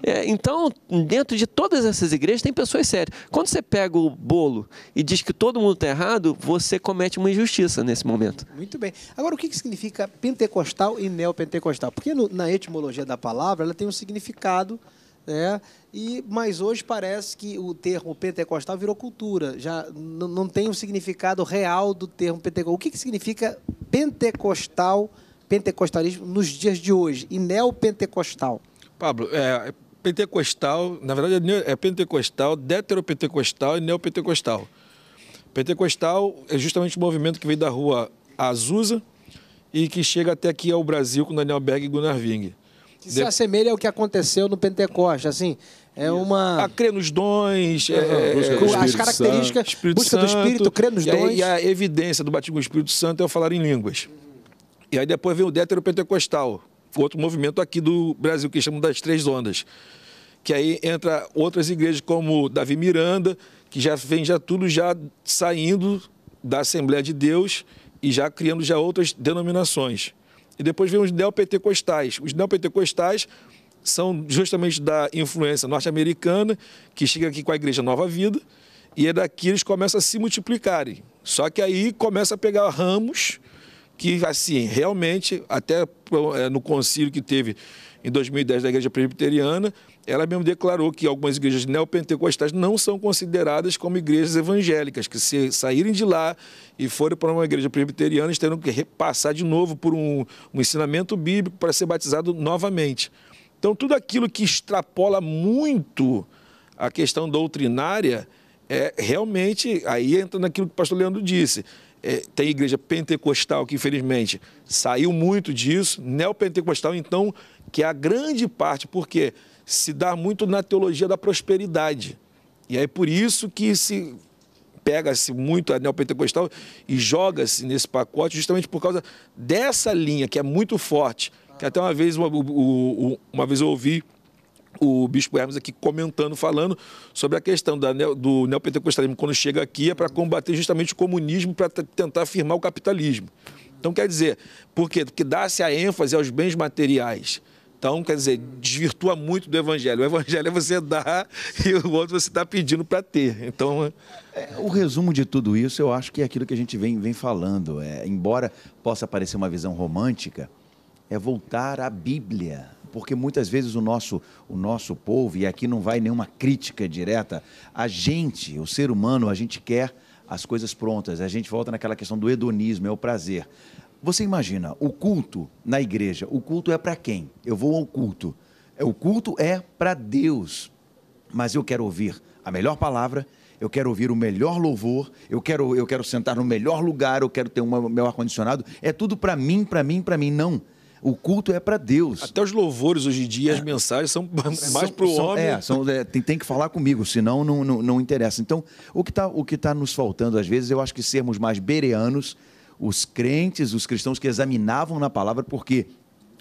[SPEAKER 5] É, então, dentro de todas essas igrejas tem pessoas sérias. Quando você pega o bolo e diz que todo mundo está errado, você comete uma injustiça nesse momento.
[SPEAKER 1] Muito bem. Agora, o que significa pentecostal e neopentecostal? Porque no, na etimologia da palavra, ela tem um significado né? E mas hoje parece que o termo pentecostal virou cultura, já não tem o um significado real do termo pentecostal. O que, que significa pentecostal, pentecostalismo nos dias de hoje e neopentecostal?
[SPEAKER 4] Pablo, é, pentecostal, na verdade é, é pentecostal, heteropentecostal e neopentecostal. Pentecostal é justamente o movimento que veio da rua Azusa e que chega até aqui ao Brasil com Daniel Berg e Gunnar Wing. Que se de...
[SPEAKER 1] assemelha ao que aconteceu no Pentecoste, assim, é Isso.
[SPEAKER 4] uma... A crer nos dons, é, é, é, as características, Espírito busca Santo, do Espírito, crer nos e dons. E a evidência do batismo do Espírito Santo é o falar em línguas. E aí depois vem o détero pentecostal, outro movimento aqui do Brasil que chamam das Três Ondas. Que aí entra outras igrejas como Davi Miranda, que já vem já tudo já saindo da Assembleia de Deus e já criando já outras denominações. E depois vem os neopentecostais. Os neopentecostais são justamente da influência norte-americana, que chega aqui com a Igreja Nova Vida, e é daqui eles começam a se multiplicarem. Só que aí começa a pegar ramos que, assim, realmente, até é, no concílio que teve em 2010 da Igreja Presbiteriana, ela mesmo declarou que algumas igrejas neopentecostais não são consideradas como igrejas evangélicas, que se saírem de lá e forem para uma igreja presbiteriana, terão que repassar de novo por um, um ensinamento bíblico para ser batizado novamente. Então, tudo aquilo que extrapola muito a questão doutrinária, é realmente, aí entra naquilo que o pastor Leandro disse, é, tem igreja pentecostal que, infelizmente, saiu muito disso, neopentecostal, então, que é a grande parte, porque se dá muito na teologia da prosperidade. E é por isso que se pega-se muito a neopentecostal e joga-se nesse pacote justamente por causa dessa linha que é muito forte. Que até uma vez, uma, uma vez eu ouvi o Bispo Hermes aqui comentando, falando sobre a questão da, do neopentecostalismo quando chega aqui é para combater justamente o comunismo, para tentar afirmar o capitalismo. Então, quer dizer, por quê? Porque dá-se a ênfase aos bens materiais. Então, quer dizer, desvirtua muito do evangelho. O evangelho é você dar [laughs] e o outro você está pedindo para ter.
[SPEAKER 2] Então, é, é, o resumo de tudo isso, eu acho que é aquilo que a gente vem, vem falando. É, embora possa parecer uma visão romântica, é voltar à Bíblia, porque muitas vezes o nosso, o nosso povo, e aqui não vai nenhuma crítica direta, a gente, o ser humano, a gente quer as coisas prontas. A gente volta naquela questão do hedonismo, é o prazer. Você imagina, o culto na igreja, o culto é para quem? Eu vou ao culto. É, o culto é para Deus. Mas eu quero ouvir a melhor palavra, eu quero ouvir o melhor louvor, eu quero, eu quero sentar no melhor lugar, eu quero ter um meu ar-condicionado. É tudo para mim, para mim, para mim. Não. O culto é para Deus.
[SPEAKER 4] Até os louvores hoje em dia, as é. mensagens são mais para o homem. É, são,
[SPEAKER 2] é, tem, tem, que falar comigo, senão não, não, não interessa. Então, o que está tá nos faltando às vezes, eu acho que sermos mais bereanos, os crentes, os cristãos que examinavam na palavra, porque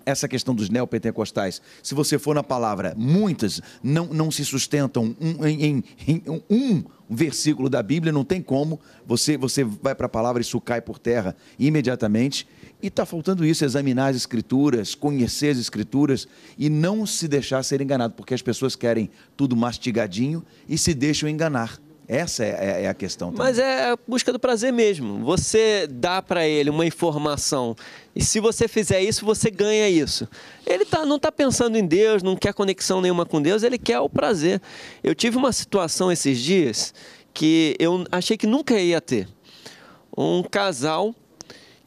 [SPEAKER 2] essa questão dos neopentecostais, se você for na palavra, muitas não, não se sustentam um, em, em, em um versículo da Bíblia, não tem como. Você, você vai para a palavra, e isso cai por terra imediatamente. E está faltando isso, examinar as escrituras, conhecer as escrituras e não se deixar ser enganado, porque as pessoas querem tudo mastigadinho e se deixam enganar. Essa é, é, é a questão. Também. Mas
[SPEAKER 5] é a busca do prazer mesmo. Você dá para ele uma informação e se você fizer isso, você ganha isso. Ele tá, não está pensando em Deus, não quer conexão nenhuma com Deus, ele quer o prazer. Eu tive uma situação esses dias que eu achei que nunca ia ter. Um casal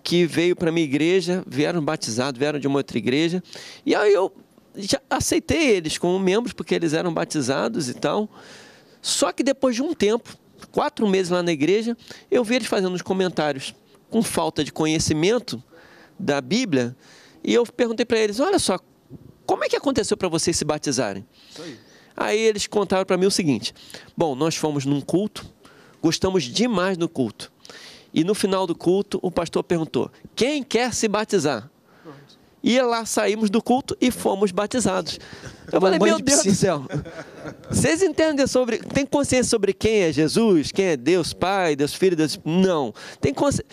[SPEAKER 5] que veio para minha igreja, vieram batizados, vieram de uma outra igreja. E aí eu já aceitei eles como membros, porque eles eram batizados e tal. Só que depois de um tempo, quatro meses lá na igreja, eu vi eles fazendo uns comentários com falta de conhecimento da Bíblia. E eu perguntei para eles: olha só, como é que aconteceu para vocês se batizarem? Aí. aí eles contaram para mim o seguinte: bom, nós fomos num culto, gostamos demais do culto. E no final do culto, o pastor perguntou: Quem quer se batizar? E lá saímos do culto e fomos batizados. Eu falei, meu de Deus piscina. do céu. Vocês entendem sobre. Tem consciência sobre quem é Jesus, quem é Deus Pai, Deus Filho, Deus. Não. Tem consciência.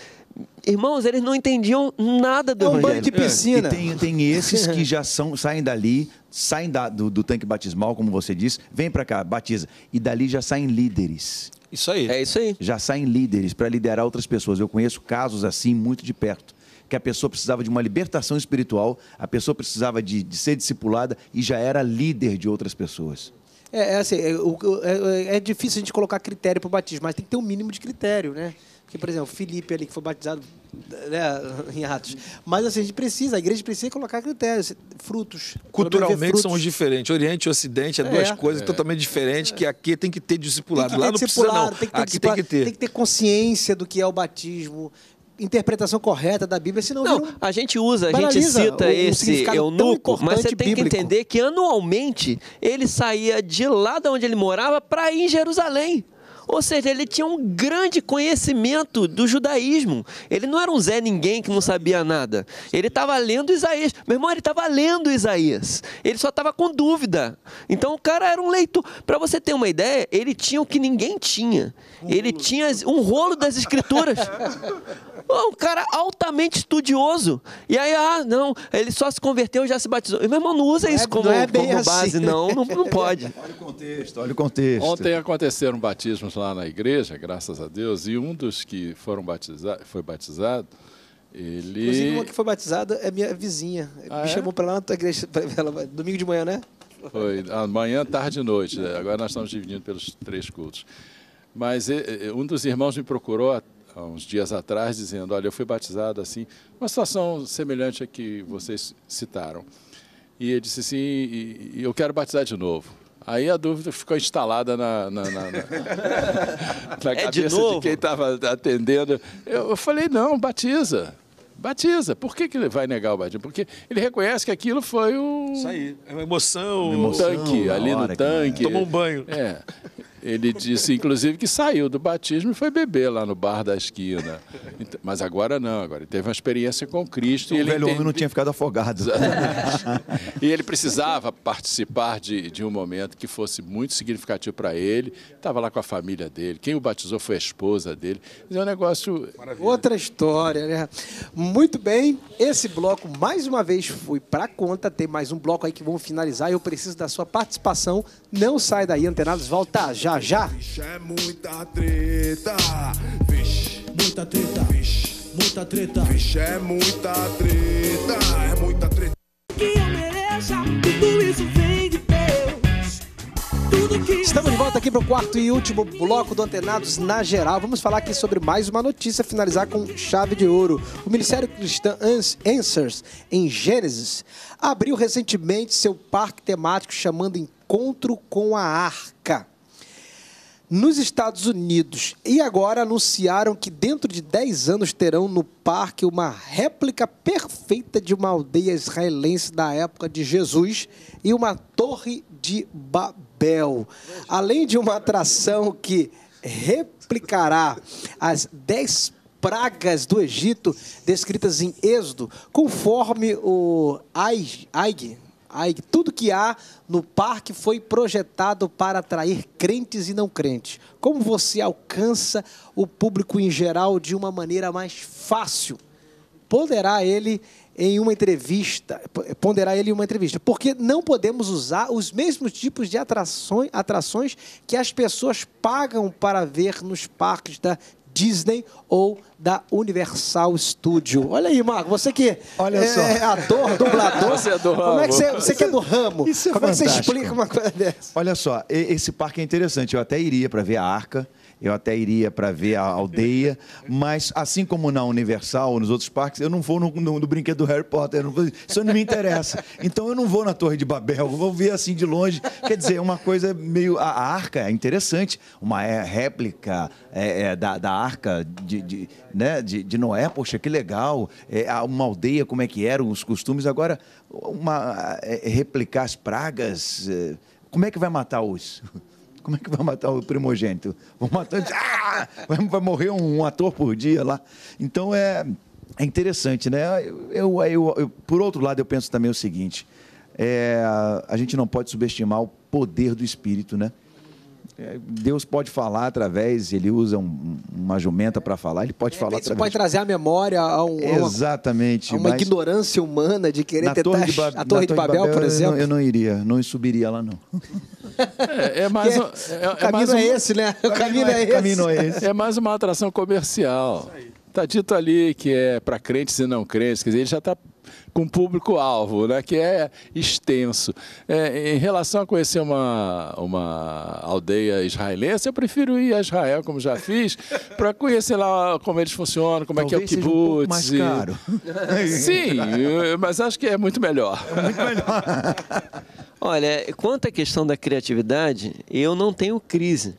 [SPEAKER 5] Irmãos, eles não entendiam nada do é um evangelho. banho de piscina. É. E Tem,
[SPEAKER 2] tem, esses que já são, saem dali, saem da, do, do tanque batismal, como você disse, vem para cá, batiza. E dali já saem líderes. Isso aí. É isso aí. Já saem líderes para liderar outras pessoas. Eu conheço casos assim muito de perto que a pessoa precisava de uma libertação espiritual, a pessoa precisava de, de ser discipulada e já era líder de outras pessoas.
[SPEAKER 1] É, é assim, é, é, é, é, difícil a gente colocar critério para o batismo, mas tem que ter um mínimo de critério, né? Porque, por exemplo, Felipe ali que foi batizado né, [laughs] em Atos. Mas assim, a gente precisa, a igreja precisa colocar critérios, frutos. Culturalmente frutos. os
[SPEAKER 4] diferentes. Oriente e Ocidente é duas é. coisas é. totalmente diferentes que aqui tem que ter discipulado. Lá não precisa, não. Tem aqui tem que ter. Tem que
[SPEAKER 1] ter consciência do que é o batismo, interpretação correta da Bíblia, senão não. Um...
[SPEAKER 5] A gente usa,
[SPEAKER 1] a gente cita um esse eunuco, mas você tem bíblico. que entender
[SPEAKER 5] que anualmente ele saía de lá de onde ele morava para ir em Jerusalém. Ou seja, ele tinha um grande conhecimento do judaísmo. Ele não era um Zé ninguém que não sabia nada. Ele estava lendo Isaías. Meu irmão, ele estava lendo Isaías. Ele só estava com dúvida. Então o cara era um leitor. Para você ter uma ideia, ele tinha o que ninguém tinha. Ele tinha um rolo das escrituras.
[SPEAKER 4] [laughs]
[SPEAKER 5] um cara altamente estudioso. E aí, ah, não, ele só se converteu, já se batizou. E, meu irmão, não usa não isso é, como, não é como assim. base, não, não, não pode. [laughs]
[SPEAKER 2] olha o contexto, olha o contexto. Ontem
[SPEAKER 3] aconteceram batismos lá na igreja, graças a Deus, e um dos que foram batizado, foi batizado, ele... Inclusive, uma que
[SPEAKER 1] foi batizada é minha vizinha. Ah, Me é? chamou para lá na igreja, ela, domingo de manhã, né?
[SPEAKER 3] Foi, amanhã, tarde e noite. Né? Agora nós estamos dividindo pelos três cultos. Mas um dos irmãos me procurou há uns dias atrás dizendo: Olha, eu fui batizado assim, uma situação semelhante à que vocês citaram. E ele disse assim: e, e eu quero batizar de novo. Aí a dúvida ficou instalada na, na, na, na, [laughs] na é cabeça de, de quem estava atendendo. Eu, eu falei: Não, batiza. Batiza. Por que, que ele vai negar o batismo? Porque ele reconhece que aquilo foi um Isso aí. É uma emoção. Um emoção tanque, ali no tanque. Tomou um banho. É. Ele disse, inclusive, que saiu do batismo e foi beber lá no bar da esquina. mas agora não, agora ele teve uma experiência com Cristo. O e ele velho entende... homem não tinha
[SPEAKER 2] ficado afogado.
[SPEAKER 3] e ele precisava participar de, de um momento que fosse muito significativo para ele. Estava lá com a família dele. Quem o batizou foi a esposa dele. É um negócio.
[SPEAKER 1] Maravilha. Outra história, né? Muito bem, esse bloco mais uma vez foi para conta. Tem mais um bloco aí que vamos finalizar. Eu preciso da sua participação. Não sai daí, antenados. Volta já já já.
[SPEAKER 4] Vixe, é muita treta. Vixe, muita treta. Vixe, muita treta. Vixe, é muita treta. É muita treta.
[SPEAKER 1] Que eu mereça, tudo isso vem de Estamos de volta aqui para o quarto e último bloco do Antenados na Geral. Vamos falar aqui sobre mais uma notícia, finalizar com chave de ouro. O Ministério Cristã Answers, em Gênesis, abriu recentemente seu parque temático chamando Encontro com a Arca nos Estados Unidos e agora anunciaram que dentro de 10 anos terão no parque uma réplica perfeita de uma aldeia israelense da época de Jesus e uma torre de Babel. Além de uma atração que replicará as 10 pragas do Egito descritas em Êxodo, conforme o AIG, Aí, tudo que há no parque foi projetado para atrair crentes e não crentes. Como você alcança o público em geral de uma maneira mais fácil? Poderá ele em uma entrevista, ponderar ele em uma entrevista, porque não podemos usar os mesmos tipos de atrações, atrações que as pessoas pagam para ver nos parques da Disney ou da Universal Studio. Olha aí, Marco, você que Olha é só. ator, dublador. Você é do ramo. Como é que você, você que é do ramo. Isso é Como fantástico. é que você explica uma coisa
[SPEAKER 2] dessa? Olha só, esse parque é interessante. Eu até iria para ver a arca eu até iria para ver a aldeia, mas assim como na Universal ou nos outros parques, eu não vou no, no, no brinquedo do Harry Potter, não vou, isso não me interessa. Então eu não vou na Torre de Babel, vou ver assim de longe. Quer dizer, é uma coisa meio. A, a arca é interessante, uma é, réplica é, é, da, da arca de, de, né, de, de Noé, poxa, que legal. É, uma aldeia, como é que eram os costumes. Agora, uma, é, replicar as pragas, é, como é que vai matar os. Como é que vai matar o primogênito? matar. Ah! Vai morrer um ator por dia lá. Então é, é interessante, né? Eu, eu, eu, eu por outro lado, eu penso também o seguinte: é, a gente não pode subestimar o poder do espírito, né? É, Deus pode falar através, ele usa um, uma jumenta para falar, ele pode é, falar através. pode trazer
[SPEAKER 1] a memória a, um,
[SPEAKER 2] Exatamente, a uma,
[SPEAKER 1] ignorância humana de querer tentar torre
[SPEAKER 2] de a Torre de Babel, de Babel, por exemplo. Eu não, eu não, iria, não subiria lá não.
[SPEAKER 3] É, é [laughs] mais um, é-, é, é, o caminho é, esse, né? O caminho, é, Caminho é esse. É mais uma atração comercial. Está dito ali que é para crentes e não crentes, quer dizer, ele já está com público-alvo, né, que é extenso. É, em relação a conhecer uma, uma aldeia israelense, eu prefiro ir a Israel, como já fiz, para conhecer lá como eles funcionam, como Talvez é que é o kibbutz. Um pouco mais caro. E... [laughs] Sim, mas acho que é muito
[SPEAKER 5] melhor.
[SPEAKER 4] É muito melhor.
[SPEAKER 5] Olha, quanto à questão da criatividade, eu não tenho crise.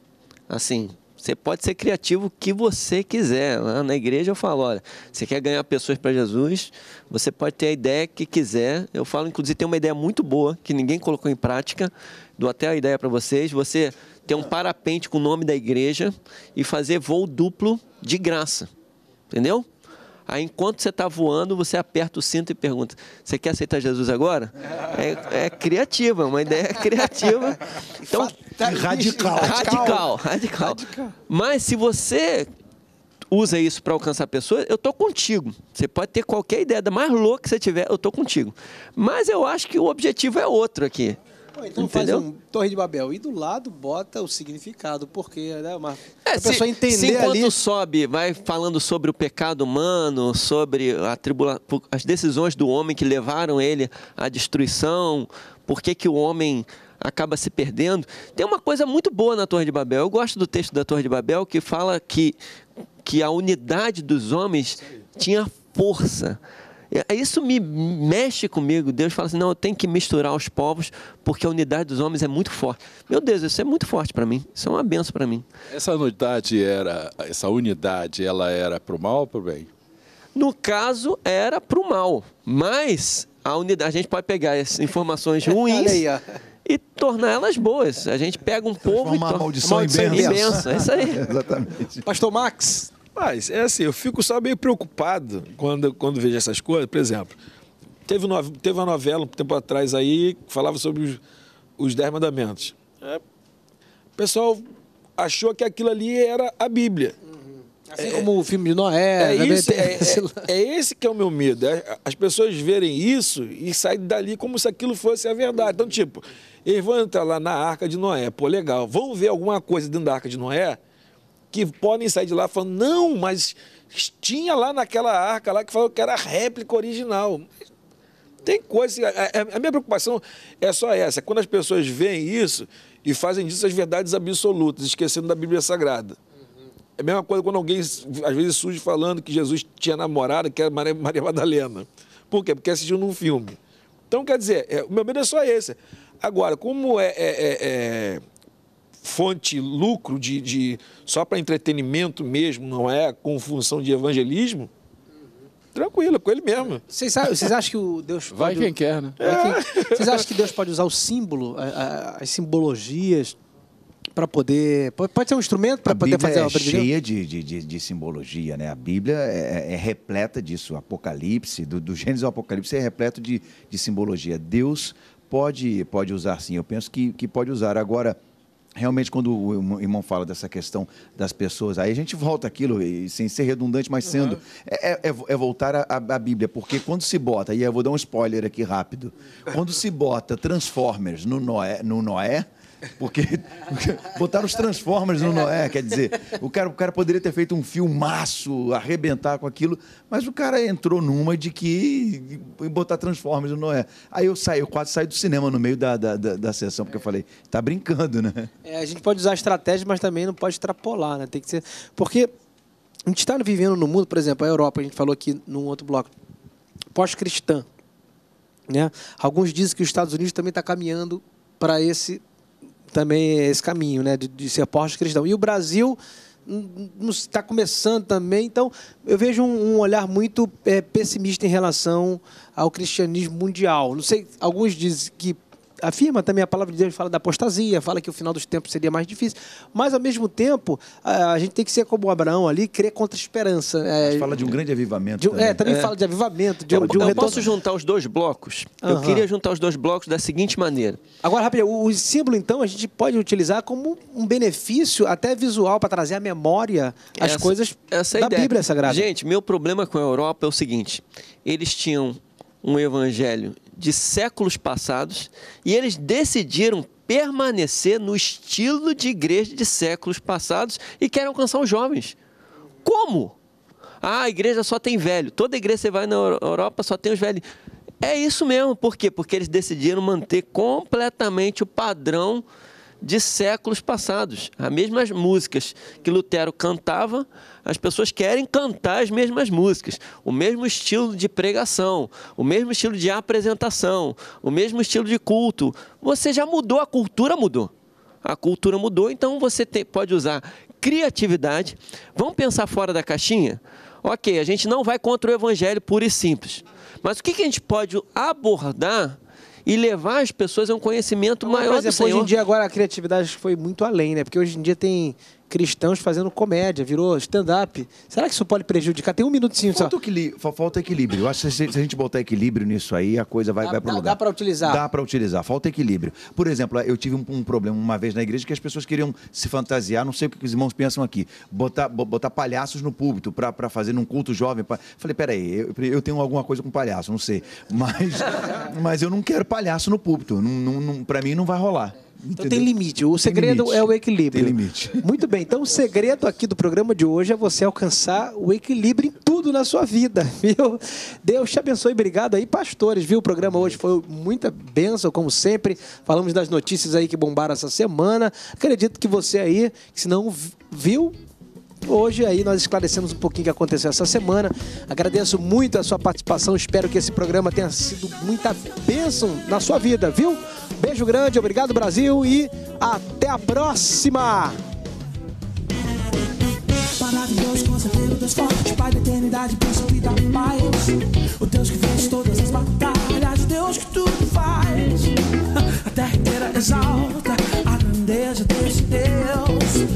[SPEAKER 5] Assim, você pode ser criativo o que você quiser. Na igreja eu falo, olha, você quer ganhar pessoas para Jesus, você pode ter a ideia que quiser. Eu falo, inclusive, tem uma ideia muito boa que ninguém colocou em prática. Dou até a ideia para vocês. Você ter um parapente com o nome da igreja e fazer voo duplo de graça. Entendeu? Aí, enquanto você está voando, você aperta o cinto e pergunta: Você quer aceitar Jesus agora? É, é criativa, uma ideia [laughs] criativa. Então, tá, radical. [laughs] Radical, radical. radical. Mas se você usa isso para alcançar pessoas, eu tô contigo. Você pode ter qualquer ideia da mais louca que você tiver, eu tô contigo. Mas eu acho que o objetivo é outro aqui então Entendeu? faz um
[SPEAKER 1] Torre de Babel e do lado bota o significado, porque né, uma, é, a pessoa entender se enquanto ali...
[SPEAKER 5] sobe, vai falando sobre o pecado humano, sobre a tribula... as decisões do homem que levaram ele à destruição, por que que o homem acaba se perdendo. Tem uma coisa muito boa na Torre de Babel. Eu gosto do texto da Torre de Babel que fala que, que a unidade dos homens tinha força. É, isso me mexe comigo. Deus fala assim: não, eu tenho que misturar os povos porque a unidade dos homens é muito forte. Meu Deus, isso é muito forte para mim. Isso é uma benção para mim.
[SPEAKER 3] Essa unidade era, essa unidade, ela era para o mal ou para o bem? No caso, era para o mal. Mas a unidade, a
[SPEAKER 5] gente pode pegar as informações [laughs] ruins. e tornar elas boas. A gente pega um povo e torna... uma maldição imensa. É isso aí. [laughs]
[SPEAKER 4] Exatamente. Pastor Max, mas é assim, eu fico só meio preocupado quando, quando vejo essas coisas. Por exemplo, teve, no, teve uma novela um tempo atrás aí que falava sobre os, os Dez Mandamentos. É, o pessoal achou que aquilo ali era a Bíblia. Uhum. Assim é, como o filme de
[SPEAKER 1] Noé. É, né? isso, é,
[SPEAKER 4] [laughs] é, é, esse que é o meu medo. É as pessoas verem isso e saem dali como se aquilo fosse a verdade. Então, tipo, eles vão entrar lá na Arca de Noé. Pô, legal. Vão ver alguma coisa dentro da Arca de Noé que podem sair de lá falando, não, mas tinha lá naquela arca lá que falou que era a réplica original. Tem coisa. A, é, é, a, minha preocupação é só essa. É quando as pessoas veem isso e fazem disso as verdades absolutas, esquecendo da Bíblia Sagrada. Uhum. É a mesma coisa quando alguém, às vezes, surge falando que Jesus tinha namorada, que era Maria, Maria Madalena. Por quê? Porque assistiu num filme. Então, quer dizer, é, o meu medo é só esse. Agora, como é, é, é fonte lucro de, de só para entretenimento mesmo, não é com função de evangelismo, tranquilo, com ele mesmo. Vocês, vocês
[SPEAKER 1] acham que o Deus pode... Vai quem quer, né? É. Vocês acham que Deus pode usar o símbolo, as simbologias para poder. Pode ser um instrumento para poder fazer a é obra é cheia
[SPEAKER 2] de, de, de, de, simbologia, né? A Bíblia é, é, é repleta disso. O Apocalipse, do, do Gênesis ao Apocalipse, é repleto de, de simbologia. Deus pode, pode usar sim, eu penso que, que pode usar. Agora, realmente quando o irmão fala dessa questão das pessoas, aí a gente volta aquilo, e, sem ser redundante, mas sendo, uhum. é, é, é, voltar à Bíblia, porque quando se bota, e eu vou dar um spoiler aqui rápido, quando se bota Transformers no Noé, no Noé porque [laughs] botaram os Transformers no Noé, quer dizer, o cara, o cara poderia ter feito um filmaço, arrebentar com aquilo, mas o cara entrou numa de que botar Transformers no Noé. Aí eu saí, eu quase saí do cinema no meio da, da, da, da sessão, porque eu falei, tá brincando, né? É, a gente
[SPEAKER 1] pode usar estratégia, mas também não pode extrapolar, né? Tem que ser. Porque a gente está vivendo no mundo, por exemplo, a Europa, a gente falou aqui num outro bloco, pós-cristã. Né? Alguns dizem que os Estados Unidos também está caminhando para esse também esse caminho, né, de, de ser apóstolo cristão. E o Brasil está começando também, então eu vejo um, um olhar muito é, pessimista em relação ao cristianismo mundial. Não sei, alguns dizem que afirma também a palavra de Deus, fala da apostasia, fala que o final dos tempos seria mais difícil. Mas, ao mesmo tempo, a, gente tem que ser como Abraão ali, crer contra a esperança. É, fala de um grande avivamento. De, é, também. É, também é. fala de
[SPEAKER 5] avivamento, de, eu, de um eu posso juntar os dois blocos? Uhum. Eu queria juntar os dois blocos da seguinte maneira.
[SPEAKER 1] Agora, rápido o, o símbolo, então, a gente pode utilizar como um benefício, até visual, para trazer à memória as essa, coisas essa é da ideia. Bíblia Sagrada.
[SPEAKER 5] Gente, meu problema com a Europa é o seguinte: eles tinham um evangelho de séculos passados e eles decidiram permanecer no estilo de igreja de séculos passados e querem alcançar os jovens. Como? Ah, a igreja só tem velho. Toda igreja que vai na Europa só tem os velhos. É isso mesmo. Por quê? Porque eles decidiram manter completamente o padrão de séculos passados. As mesmas músicas que Lutero cantava, as pessoas querem cantar as mesmas músicas, o mesmo estilo de pregação, o mesmo estilo de apresentação, o mesmo estilo de culto. Você já mudou, a cultura mudou. A cultura mudou, então você pode usar criatividade. Vamos pensar fora da caixinha? Ok, a gente não vai contra o evangelho puro e simples. Mas o que, que a gente pode abordar e levar as pessoas a um conhecimento maior mas, por exemplo, Senhor. Hoje em dia
[SPEAKER 1] agora a criatividade foi muito além, né? Porque hoje em dia tem cristãos fazendo comédia, virou stand-up. Será que isso pode prejudicar?
[SPEAKER 2] Tem um minutinho falta só. falta equilíbrio. Eu acho que se, a gente botar equilíbrio nisso aí, a coisa vai, dá, vai para o lugar. Dá para utilizar. Dá para utilizar. Falta equilíbrio. Por exemplo, eu tive um, um, problema uma vez na igreja que as pessoas queriam se fantasiar, não sei o que os irmãos pensam aqui, botar, botar palhaços no púlpito para fazer num culto jovem. Pra... Falei, peraí, eu, eu tenho alguma coisa com palhaço, não sei. Mas, [laughs] mas eu não quero palhaço no púlpito. Não, não, não para mim não vai rolar. Então tem limite. O segredo limite. é o
[SPEAKER 1] equilíbrio. Tem limite. Muito bem. Então o segredo aqui do programa de hoje é você alcançar o equilíbrio em tudo na sua vida, [laughs] viu? Deus te abençoe. Obrigado aí, pastores, viu? O programa hoje foi muita bênção, como sempre. Falamos das notícias aí que bombaram essa semana. Acredito que você aí, se não viu, hoje aí nós esclarecemos um pouquinho o que aconteceu essa semana. Agradeço muito a sua participação, espero que esse programa tenha sido muita bênção na sua vida, viu? Beijo grande, obrigado Brasil e até a próxima! conselheiro Pai da eternidade, paz. O Deus que vence todas as batalhas, Deus que tudo
[SPEAKER 2] faz. [laughs] A terra inteira exalta a grandeza desse Deus.